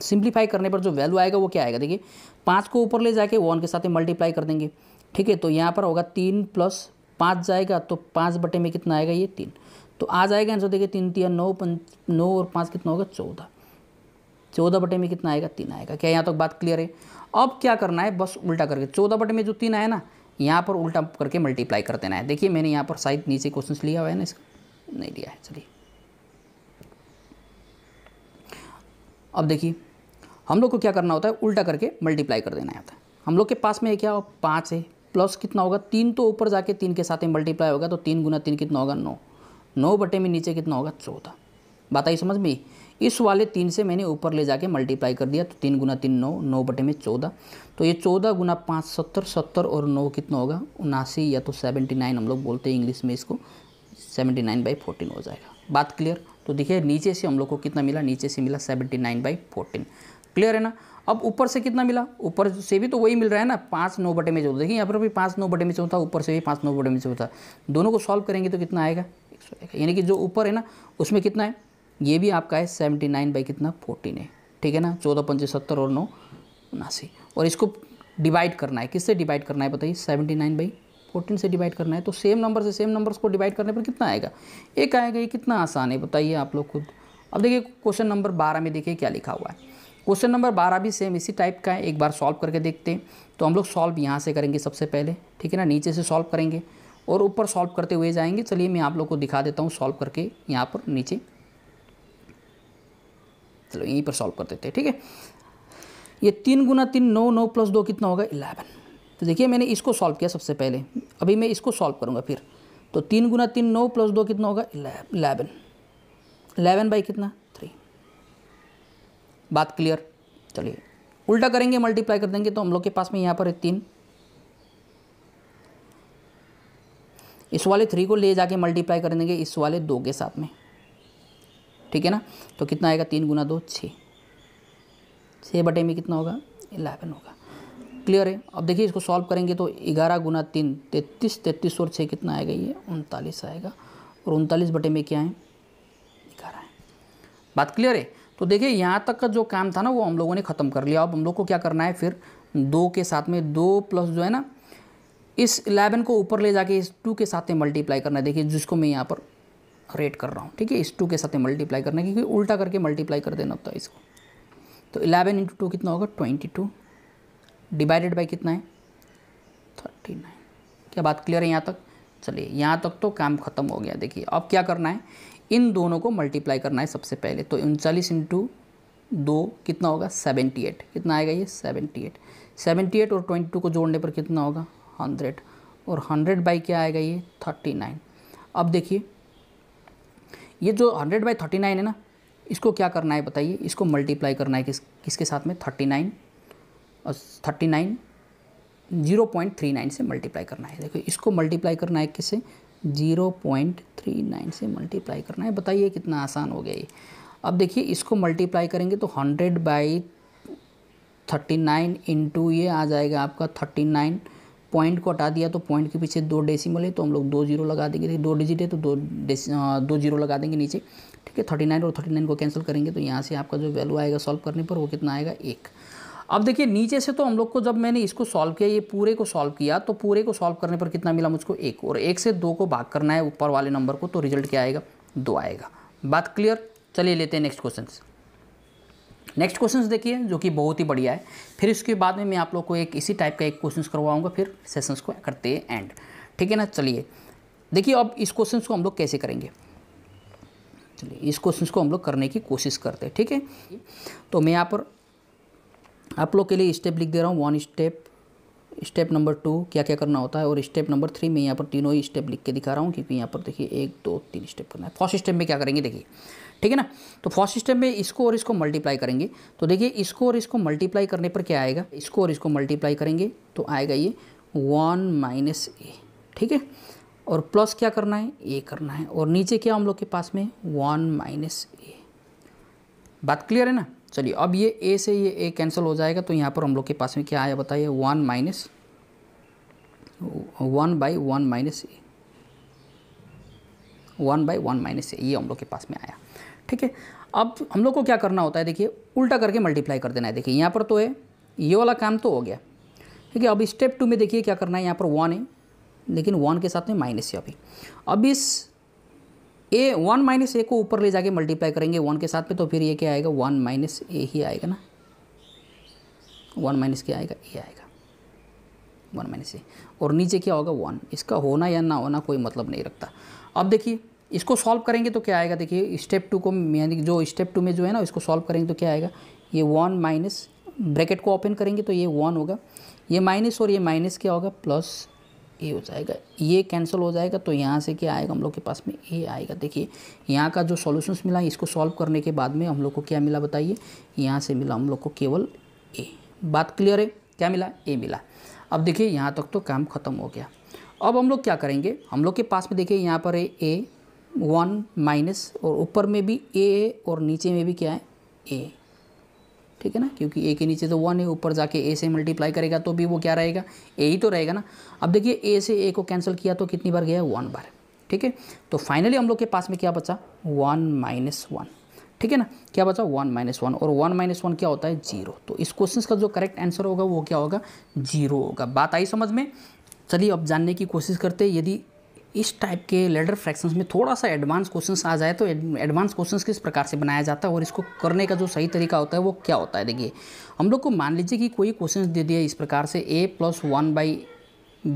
सिंप्लीफाई करने पर जो वैल्यू आएगा वो क्या आएगा देखिए पाँच को ऊपर ले जाके वन के साथ मल्टीप्लाई कर देंगे ठीक है तो यहाँ पर होगा तीन प्लस पाँच जाएगा तो पाँच बटे में कितना आएगा ये तीन तो आ जाएगा आंसर देखिए तीन तीन नौ पंच नौ और पाँच कितना होगा चौदह चौदह बटे में कितना आएगा तीन आएगा क्या यहाँ तक तो बात क्लियर है अब क्या करना है बस उल्टा करके चौदह बटे में जो तीन आया ना यहाँ पर उल्टा करके मल्टीप्लाई कर देना है देखिए मैंने यहाँ पर शायद नीचे क्वेश्चन लिया हुआ है ना इसका नहीं लिया है चलिए अब देखिए हम लोग को क्या करना होता है उल्टा करके मल्टीप्लाई कर देना है हम लोग के पास में क्या हो पाँच है प्लस कितना होगा तीन तो ऊपर जाके तीन के साथ में मल्टीप्लाई होगा तो तीन गुना तीन कितना होगा नौ नौ बटे में नीचे कितना होगा चौदह बात आई समझ में इस वाले तीन से मैंने ऊपर ले जाके मल्टीप्लाई कर दिया तो तीन गुना तीन नौ नौ बटे में चौदह तो ये चौदह गुना पाँच सत्तर सत्तर और नौ कितना होगा उनासी या तो सेवेंटी नाइन हम लोग बोलते हैं इंग्लिश में इसको सेवेंटी नाइन बाई फोर्टीन हो जाएगा बात क्लियर तो देखिए नीचे से हम लोग को कितना मिला नीचे से मिला seventy nine by fourteen clear है ना अब ऊपर से कितना मिला ऊपर से भी तो वही मिल रहा है ना पाँच नौ बटे में चौदह देखिए यहाँ पर भी पाँच नौ बटे में चौथा ऊपर से भी पाँच नौ बटे में चौथा दोनों को सॉल्व करेंगे तो कितना आएगा एक सौ यानी कि जो ऊपर है ना उसमें कितना है ये भी आपका है सेवेंटी नाइन बाई कितना फोर्टीन है ठीक है ना चौदह पंचे सत्तर और नौ उनासी और इसको डिवाइड करना है किससे डिवाइड करना है बताइए सेवेंटी नाइन बाई फोर्टीन से डिवाइड करना है तो सेम नंबर से सेम नंबर्स को डिवाइड करने पर कितना आएगा एक आएगा ये कितना आसान है बताइए आप लोग खुद अब देखिए क्वेश्चन नंबर बारह में देखिए क्या लिखा हुआ है क्वेश्चन नंबर बारह भी सेम इसी टाइप का है एक बार सॉल्व करके देखते हैं तो हम लोग सॉल्व यहाँ से करेंगे सबसे पहले ठीक है ना नीचे से सॉल्व करेंगे और ऊपर सॉल्व करते हुए जाएंगे चलिए मैं आप लोग को दिखा देता हूँ सॉल्व करके यहाँ पर नीचे चलो यहीं पर सॉल्व कर देते हैं ठीक है ये तीन गुना तीन नौ नौ प्लस दो कितना होगा इलेवन तो देखिए मैंने इसको सॉल्व किया सबसे पहले अभी मैं इसको सॉल्व करूँगा फिर तो तीन गुना तीन नौ प्लस दो कितना होगा इलेवन इलेवन बाई कितना थ्री बात क्लियर चलिए उल्टा करेंगे मल्टीप्लाई कर देंगे तो हम लोग के पास में यहाँ पर है तीन इस वाले थ्री को ले जाके मल्टीप्लाई कर देंगे इस वाले दो के साथ में ठीक है ना तो कितना आएगा तीन गुना दो छः छः बटे में कितना होगा इलेवन होगा क्लियर है अब देखिए इसको सॉल्व करेंगे तो ग्यारह गुना तीन तैतीस तैतीस और छः कितना आएगा ये उनतालीस आएगा और उनतालीस बटे में क्या है ग्यारह है बात क्लियर है तो देखिए यहाँ तक का जो काम था ना वो हम लोगों ने ख़त्म कर लिया अब हम लोग को क्या करना है फिर दो के साथ में दो प्लस जो है ना इस इलेवन को ऊपर ले जाके इस टू के साथ में मल्टीप्लाई करना है देखिए जिसको मैं यहाँ पर रेट कर रहा हूँ ठीक है इस टू के साथ में मल्टीप्लाई करना है क्योंकि उल्टा करके मल्टीप्लाई कर देना होता है इसको तो इलेवन इंटू टू कितना होगा ट्वेंटी टू डिवाइडेड बाई कितना है थर्टी नाइन क्या बात क्लियर है यहाँ तक चलिए यहाँ तक तो काम खत्म हो गया देखिए अब क्या करना है इन दोनों को मल्टीप्लाई करना है सबसे पहले तो उनचालीस इंटू दो कितना होगा सेवेंटी एट कितना आएगा ये सेवेंटी एट सेवेंटी एट और ट्वेंटी टू को जोड़ने पर कितना होगा हंड्रेड और हंड्रेड बाई क्या आएगा ये थर्टी नाइन अब देखिए ये जो हंड्रेड बाई थर्टी नाइन है ना इसको क्या करना है बताइए इसको मल्टीप्लाई करना है किस किसके साथ में थर्टी नाइन और thirty nine zero point three nine से मल्टीप्लाई करना है देखो इसको मल्टीप्लाई करना है किससे जीरो पॉइंट थ्री नाइन से मल्टीप्लाई करना है बताइए कितना आसान हो गया ये अब देखिए इसको मल्टीप्लाई करेंगे तो hundred by thirty nine into ये आ जाएगा आपका थर्टी नाइन पॉइंट को हटा दिया तो पॉइंट के पीछे दो डेसिमल है तो हम लोग दो जीरो लगा देंगे दो डिजिट है तो दो दो जीरो लगा देंगे नीचे ठीक है थर्टी नाइन और थर्टी नाइन को कैंसिल करेंगे तो यहाँ से आपका जो वैल्यू आएगा सॉल्व करने पर वो कितना आएगा एक अब देखिए नीचे से तो हम लोग को जब मैंने इसको सॉल्व किया ये पूरे को सॉल्व किया तो पूरे को सॉल्व करने पर कितना मिला मुझको एक और एक से दो को भाग करना है ऊपर वाले नंबर को तो रिजल्ट क्या आएगा दो आएगा बात क्लियर चलिए लेते हैं नेक्स्ट क्वेश्चन नेक्स्ट क्वेश्चन देखिए जो कि बहुत ही बढ़िया है फिर इसके बाद में मैं आप लोग को एक इसी टाइप का एक क्वेश्चन करवाऊंगा फिर सेशंस को करते हैं एंड ठीक है ना चलिए देखिए अब इस क्वेश्चन को हम लोग कैसे करेंगे चलिए इस क्वेश्चन को हम लोग करने की कोशिश करते हैं ठीक है तो मैं यहाँ पर आप लोग के लिए स्टेप लिख दे रहा हूँ one step step number two क्या क्या करना होता है और स्टेप नंबर थ्री मैं यहाँ पर तीनों ही स्टेप लिख के दिखा रहा हूँ क्योंकि यहाँ पर देखिए एक दो तीन स्टेप करना है फर्स्ट स्टेप में क्या करेंगे देखिए ठीक है ना तो फर्स्ट स्टेप में इसको और इसको मल्टीप्लाई करेंगे तो देखिए इसको और इसको मल्टीप्लाई करने पर क्या आएगा इसको और इसको मल्टीप्लाई करेंगे तो आएगा ये वन माइनस ए ठीक है और प्लस क्या करना है ए करना है और नीचे क्या हम लोग के पास में वन माइनस ए बात क्लियर है ना चलिए अब ये ए से ये ए कैंसिल हो जाएगा तो यहाँ पर हम लोग के पास में क्या आया बताइए one minus one by one minus a one by one minus a ये हम लोग के पास में आया ठीक है अब हम लोग को क्या करना होता है देखिए उल्टा करके मल्टीप्लाई कर देना है देखिए यहाँ पर तो है ये वाला काम तो हो गया ठीक है अब स्टेप टू में देखिए क्या करना है यहाँ पर वन है लेकिन वन के साथ में माइनस है अभी अब इस ए वन माइनस ए को ऊपर ले जाके मल्टीप्लाई करेंगे वन के साथ में तो फिर ये क्या आएगा वन माइनस ए ही आएगा ना वन माइनस क्या आएगा ए आएगा वन माइनस ए और नीचे क्या होगा वन इसका होना या ना होना कोई मतलब नहीं रखता अब देखिए इसको सॉल्व करेंगे तो क्या आएगा देखिए स्टेप टू को यानी जो स्टेप टू में जो है ना इसको सॉल्व करेंगे तो क्या आएगा ये वन माइनस ब्रैकेट को ओपन करेंगे तो ये वन होगा ये माइनस और ये माइनस क्या होगा प्लस ए हो जाएगा ये कैंसिल हो जाएगा तो यहाँ से क्या आएगा हम लोग के पास में ए आएगा देखिए यहाँ का जो सॉल्यूशंस मिला इसको सॉल्व करने के बाद में हम लोग को क्या मिला बताइए यहाँ से मिला हम लोग को केवल ए बात क्लियर है क्या मिला ए मिला अब देखिए यहाँ तक तो काम खत्म हो गया अब हम लोग क्या करेंगे हम लोग के पास में देखिए यहाँ पर है ए वन माइनस और ऊपर में भी ए और नीचे में भी क्या है ए ठीक है ना क्योंकि ए के नीचे तो वन है ऊपर जाके ए से मल्टीप्लाई करेगा तो भी वो क्या रहेगा ए ही तो रहेगा ना अब देखिए ए से ए को कैंसिल किया तो कितनी बार गया वन बार ठीक है तो फाइनली हम लोग के पास में क्या बचा वन माइनस वन ठीक है ना क्या बचा वन माइनस वन और वन माइनस वन क्या होता है जीरो तो इस क्वेश्चन का जो करेक्ट आंसर होगा वो क्या होगा जीरो होगा बात आई समझ में चलिए अब जानने की कोशिश करते हैं यदि इस टाइप के लेडर फ्रैक्शंस में थोड़ा सा एडवांस क्वेश्चन आ जाए तो एडवांस क्वेश्चन किस प्रकार से बनाया जाता है और इसको करने का जो सही तरीका होता है वो क्या होता है देखिए हम लोग को मान लीजिए कि कोई क्वेश्चन दे दिया इस प्रकार से a plus one by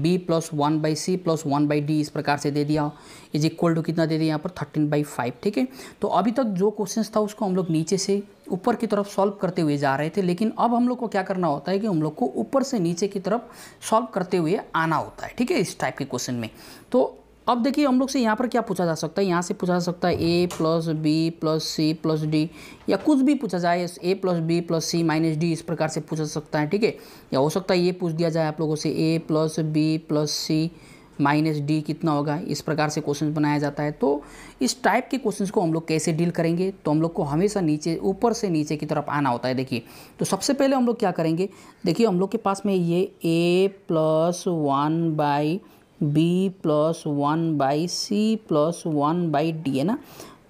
b plus one by c plus one by d इस प्रकार से दे दिया इज इक्वल टू कितना दे दिया यहाँ पर थर्टीन बाई फाइव ठीक है तो अभी तक जो क्वेश्चन था उसको हम लोग नीचे से ऊपर की तरफ सॉल्व करते हुए जा रहे थे लेकिन अब हम लोग को क्या करना होता है कि हम लोग को ऊपर से नीचे की तरफ सॉल्व करते हुए आना होता है ठीक है इस टाइप के क्वेश्चन में तो अब देखिए हम लोग से यहाँ पर क्या पूछा जा सकता है यहाँ से पूछा जा सकता है a plus b plus c plus d या कुछ भी पूछा जाए a plus b plus c minus d इस प्रकार से पूछा सकता है ठीक है या हो सकता है ये पूछ दिया जाए आप लोगों से a plus b plus c minus d कितना होगा इस प्रकार से क्वेश्चन बनाया जाता है तो इस टाइप के क्वेश्चन को हम लोग कैसे डील करेंगे तो हम लोग को हमेशा नीचे ऊपर से नीचे की तरफ आना होता है देखिए तो सबसे पहले हम लोग क्या करेंगे देखिए हम लोग के पास में ये a plus one by b plus one by c plus one by d है ना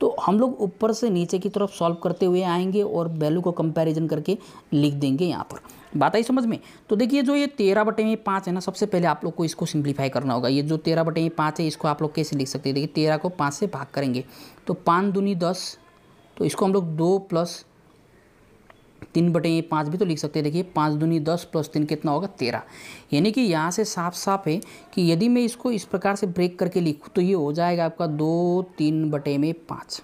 तो हम लोग ऊपर से नीचे की तरफ सॉल्व करते हुए आएंगे और वैल्यू को कंपैरिजन करके लिख देंगे यहाँ पर बात आई समझ में तो देखिए जो ये तेरह बटे में पाँच है ना सबसे पहले आप लोग को इसको सिंप्लीफाई करना होगा ये जो तेरह बटे में पाँच है इसको आप लोग कैसे लिख सकते हैं देखिए तेरह को पाँच से भाग करेंगे तो पाँच दूनी दस तो इसको हम लोग दो प्लस तीन बटे ये पाँच भी तो लिख सकते हैं देखिए पाँच दूनी दस प्लस तीन कितना होगा तेरह यानी कि यहाँ से साफ साफ है कि यदि मैं इसको इस प्रकार से ब्रेक करके लिखूँ तो ये हो जाएगा आपका दो तीन बटे में पाँच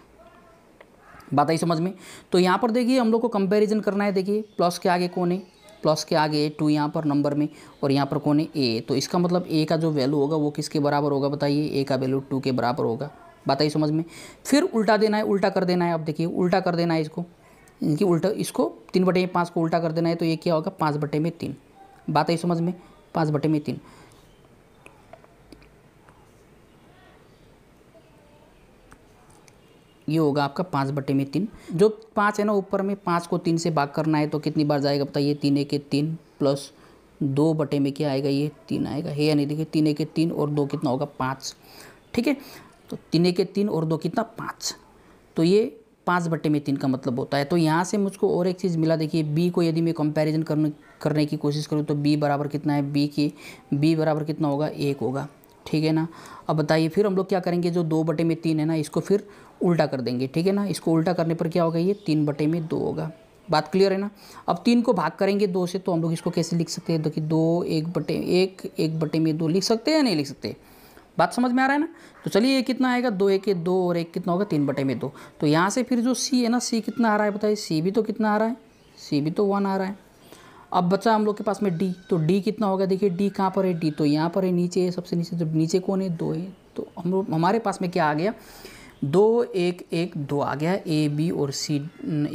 बात आई समझ में तो यहाँ पर देखिए हम लोग को कंपैरिजन करना है देखिए प्लस के आगे कौन है प्लस के आगे टू यहाँ पर नंबर में और यहाँ पर कौन है ए तो इसका मतलब ए का जो वैल्यू होगा वो किसके बराबर होगा बताइए ए का वैल्यू टू के बराबर होगा बात आई समझ में फिर उल्टा देना है उल्टा कर देना है आप देखिए उल्टा कर देना है इसको इनकी उल्टा इसको तीन बटे में पाँच को उल्टा कर देना है तो ये क्या होगा पाँच बटे में तीन बात आई समझ में पाँच बटे में तीन ये होगा आपका पाँच बटे में तीन जो पाँच है ना ऊपर में पाँच को तीन से भाग करना है तो कितनी बार जाएगा बताइए तीन एक तीन प्लस दो बटे में क्या आएगा ये तीन आएगा है या नहीं देखिए तीन एक तीन और दो कितना होगा पाँच ठीक है तो तीन एक तीन और दो कितना पाँच तो ये पाँच बट्टे में तीन का मतलब होता है तो यहाँ से मुझको और एक चीज़ मिला देखिए बी को यदि मैं कंपैरिजन करने करने की कोशिश करूँ तो बी बराबर कितना है बी की बी बराबर कितना होगा एक होगा ठीक है ना अब बताइए फिर हम लोग क्या करेंगे जो दो बटे में तीन है ना इसको फिर उल्टा कर देंगे ठीक है ना इसको उल्टा करने पर क्या होगा ये तीन बटे में दो होगा बात क्लियर है ना अब तीन को भाग करेंगे दो से तो हम लोग इसको कैसे लिख सकते हैं देखिए दो एक बटे एक एक बटे में दो लिख सकते हैं या नहीं लिख सकते है? बात समझ में आ रहा है ना तो चलिए ये कितना आएगा दो एक दो और एक कितना होगा तीन बटे में दो तो यहाँ से फिर जो सी है ना सी कितना आ रहा है बताइए सी भी तो कितना आ रहा है सी भी तो वन आ रहा है अब बचा हम लोग के पास में डी तो डी कितना होगा देखिए डी कहाँ पर है डी तो यहाँ पर है नीचे है सबसे नीचे तो नीचे कौन है दो है तो हम लोग हमारे पास में क्या आ गया दो एक एक दो आ गया ए बी और सी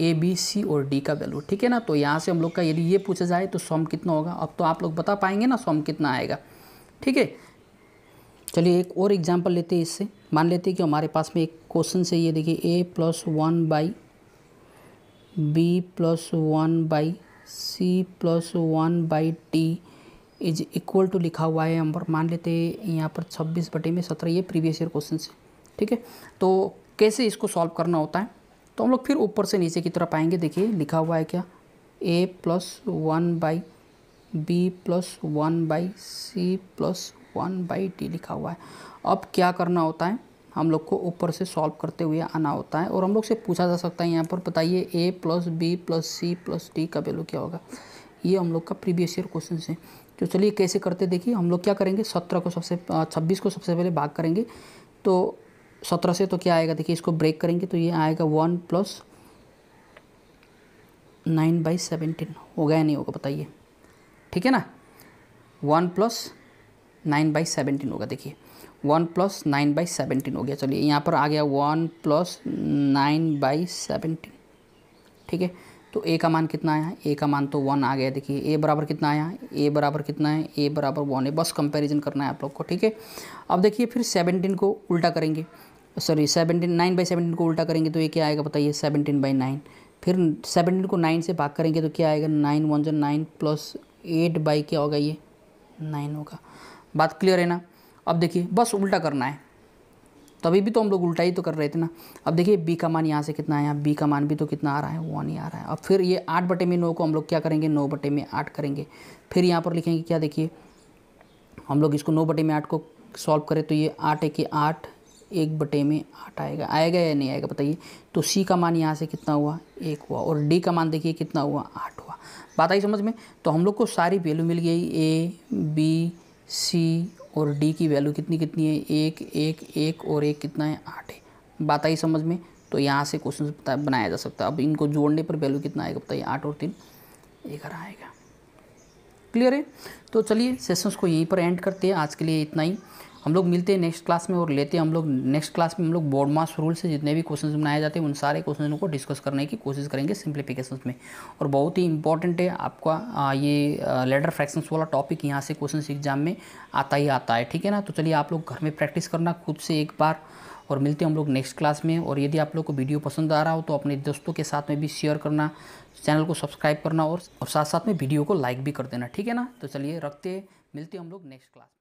ए बी सी और डी का वैल्यू ठीक है ना तो यहाँ से हम लोग का यदि ये पूछा जाए तो सम कितना होगा अब तो आप लोग बता पाएंगे ना सम कितना आएगा ठीक है चलिए एक और एग्जाम्पल लेते हैं इससे मान लेते हैं कि हमारे पास में एक क्वेश्चन से ये देखिए a plus one by b plus one by c plus one by t is equal to लिखा हुआ है हम पर मान लेते हैं यहाँ पर छब्बीस बटे में सत्रह ये प्रीवियस ईयर क्वेश्चन से ठीक है तो कैसे इसको सॉल्व करना होता है तो हम लोग फिर ऊपर से नीचे की तरफ आएंगे देखिए लिखा हुआ है क्या a plus one by b plus one by c plus one by t लिखा हुआ है अब क्या करना होता है हम लोग को ऊपर से सॉल्व करते हुए आना होता है और हम लोग से पूछा जा सकता है यहाँ पर बताइए a plus b plus c plus d का वैल्यू क्या होगा ये हम लोग का प्रीवियस ईयर क्वेश्चन है तो चलिए कैसे करते देखिए हम लोग क्या करेंगे सत्रह को सबसे छब्बीस को सबसे पहले भाग करेंगे तो सत्रह से तो क्या आएगा देखिए इसको ब्रेक करेंगे तो ये आएगा one plus nine by seventeen होगा या नहीं होगा बताइए ठीक है ना one plus nine by seventeen होगा देखिए one plus nine by seventeen हो गया चलिए यहाँ पर आ गया one plus nine by seventeen ठीक है तो ए का मान कितना आया ए का मान तो वन आ गया देखिए ए बराबर कितना आया ए बराबर कितना है ए बराबर वन है बस कंपैरिजन करना है आप लोग को ठीक है अब देखिए फिर सेवनटीन को उल्टा करेंगे sorry seventeen nine by seventeen को उल्टा करेंगे तो ये क्या आएगा बताइए सेवनटीन बाई नाइन फिर सेवनटीन को नाइन से भाग करेंगे तो क्या आएगा नाइन वन जो नाइन प्लस एट बाई क्या होगा ये नाइन होगा बात क्लियर है ना अब देखिए बस उल्टा करना है तभी भी तो हम लोग उल्टा ही तो कर रहे थे ना अब देखिए बी का मान यहाँ से कितना है बी का मान भी तो कितना आ रहा है वन ही आ रहा है अब फिर ये आठ बटे में नौ को हम लोग क्या करेंगे नौ बटे में आठ करेंगे फिर यहाँ पर लिखेंगे क्या देखिए हम लोग इसको नौ बटे में आठ को सॉल्व करें तो ये आठ एक आठ एक बटे में आठ आएगा आएगा या नहीं आएगा बताइए तो सी का मान यहाँ से कितना हुआ एक हुआ और डी का मान देखिए कितना हुआ आठ हुआ बात आई समझ में तो हम लोग को सारी वैल्यू मिल गई ए बी सी और डी की वैल्यू कितनी कितनी है एक एक एक और एक कितना है आठ है बात आई समझ में तो यहाँ से क्वेश्चन बनाया जा सकता है अब इनको जोड़ने पर वैल्यू कितना आएगा बताइए आठ और तीन इधर आएगा क्लियर है तो चलिए सेशंस को यहीं पर एंड करते हैं आज के लिए इतना ही हम लोग मिलते हैं नेक्स्ट क्लास में और लेते हैं हम लोग नेक्स्ट क्लास में हम लोग बोर्ड मास रूल से जितने भी क्वेश्चन बनाए जाते हैं उन सारे क्वेश्चन को डिस्कस करने की कोशिश करेंगे सिंप्लीफिकेशन में और बहुत ही इंपॉर्टेंट है आपका ये लेटर फ्रैक्शंस वाला टॉपिक यहाँ से क्वेश्चन एग्जाम में आता ही आता है ठीक है ना तो चलिए आप लोग घर में प्रैक्टिस करना खुद से एक बार और मिलते हैं हम लोग नेक्स्ट क्लास में और यदि आप लोग को वीडियो पसंद आ रहा हो तो अपने दोस्तों के साथ में भी शेयर करना चैनल को सब्सक्राइब करना और, और साथ साथ में वीडियो को लाइक भी कर देना ठीक है ना तो चलिए रखते मिलते हैं हम लोग नेक्स्ट क्लास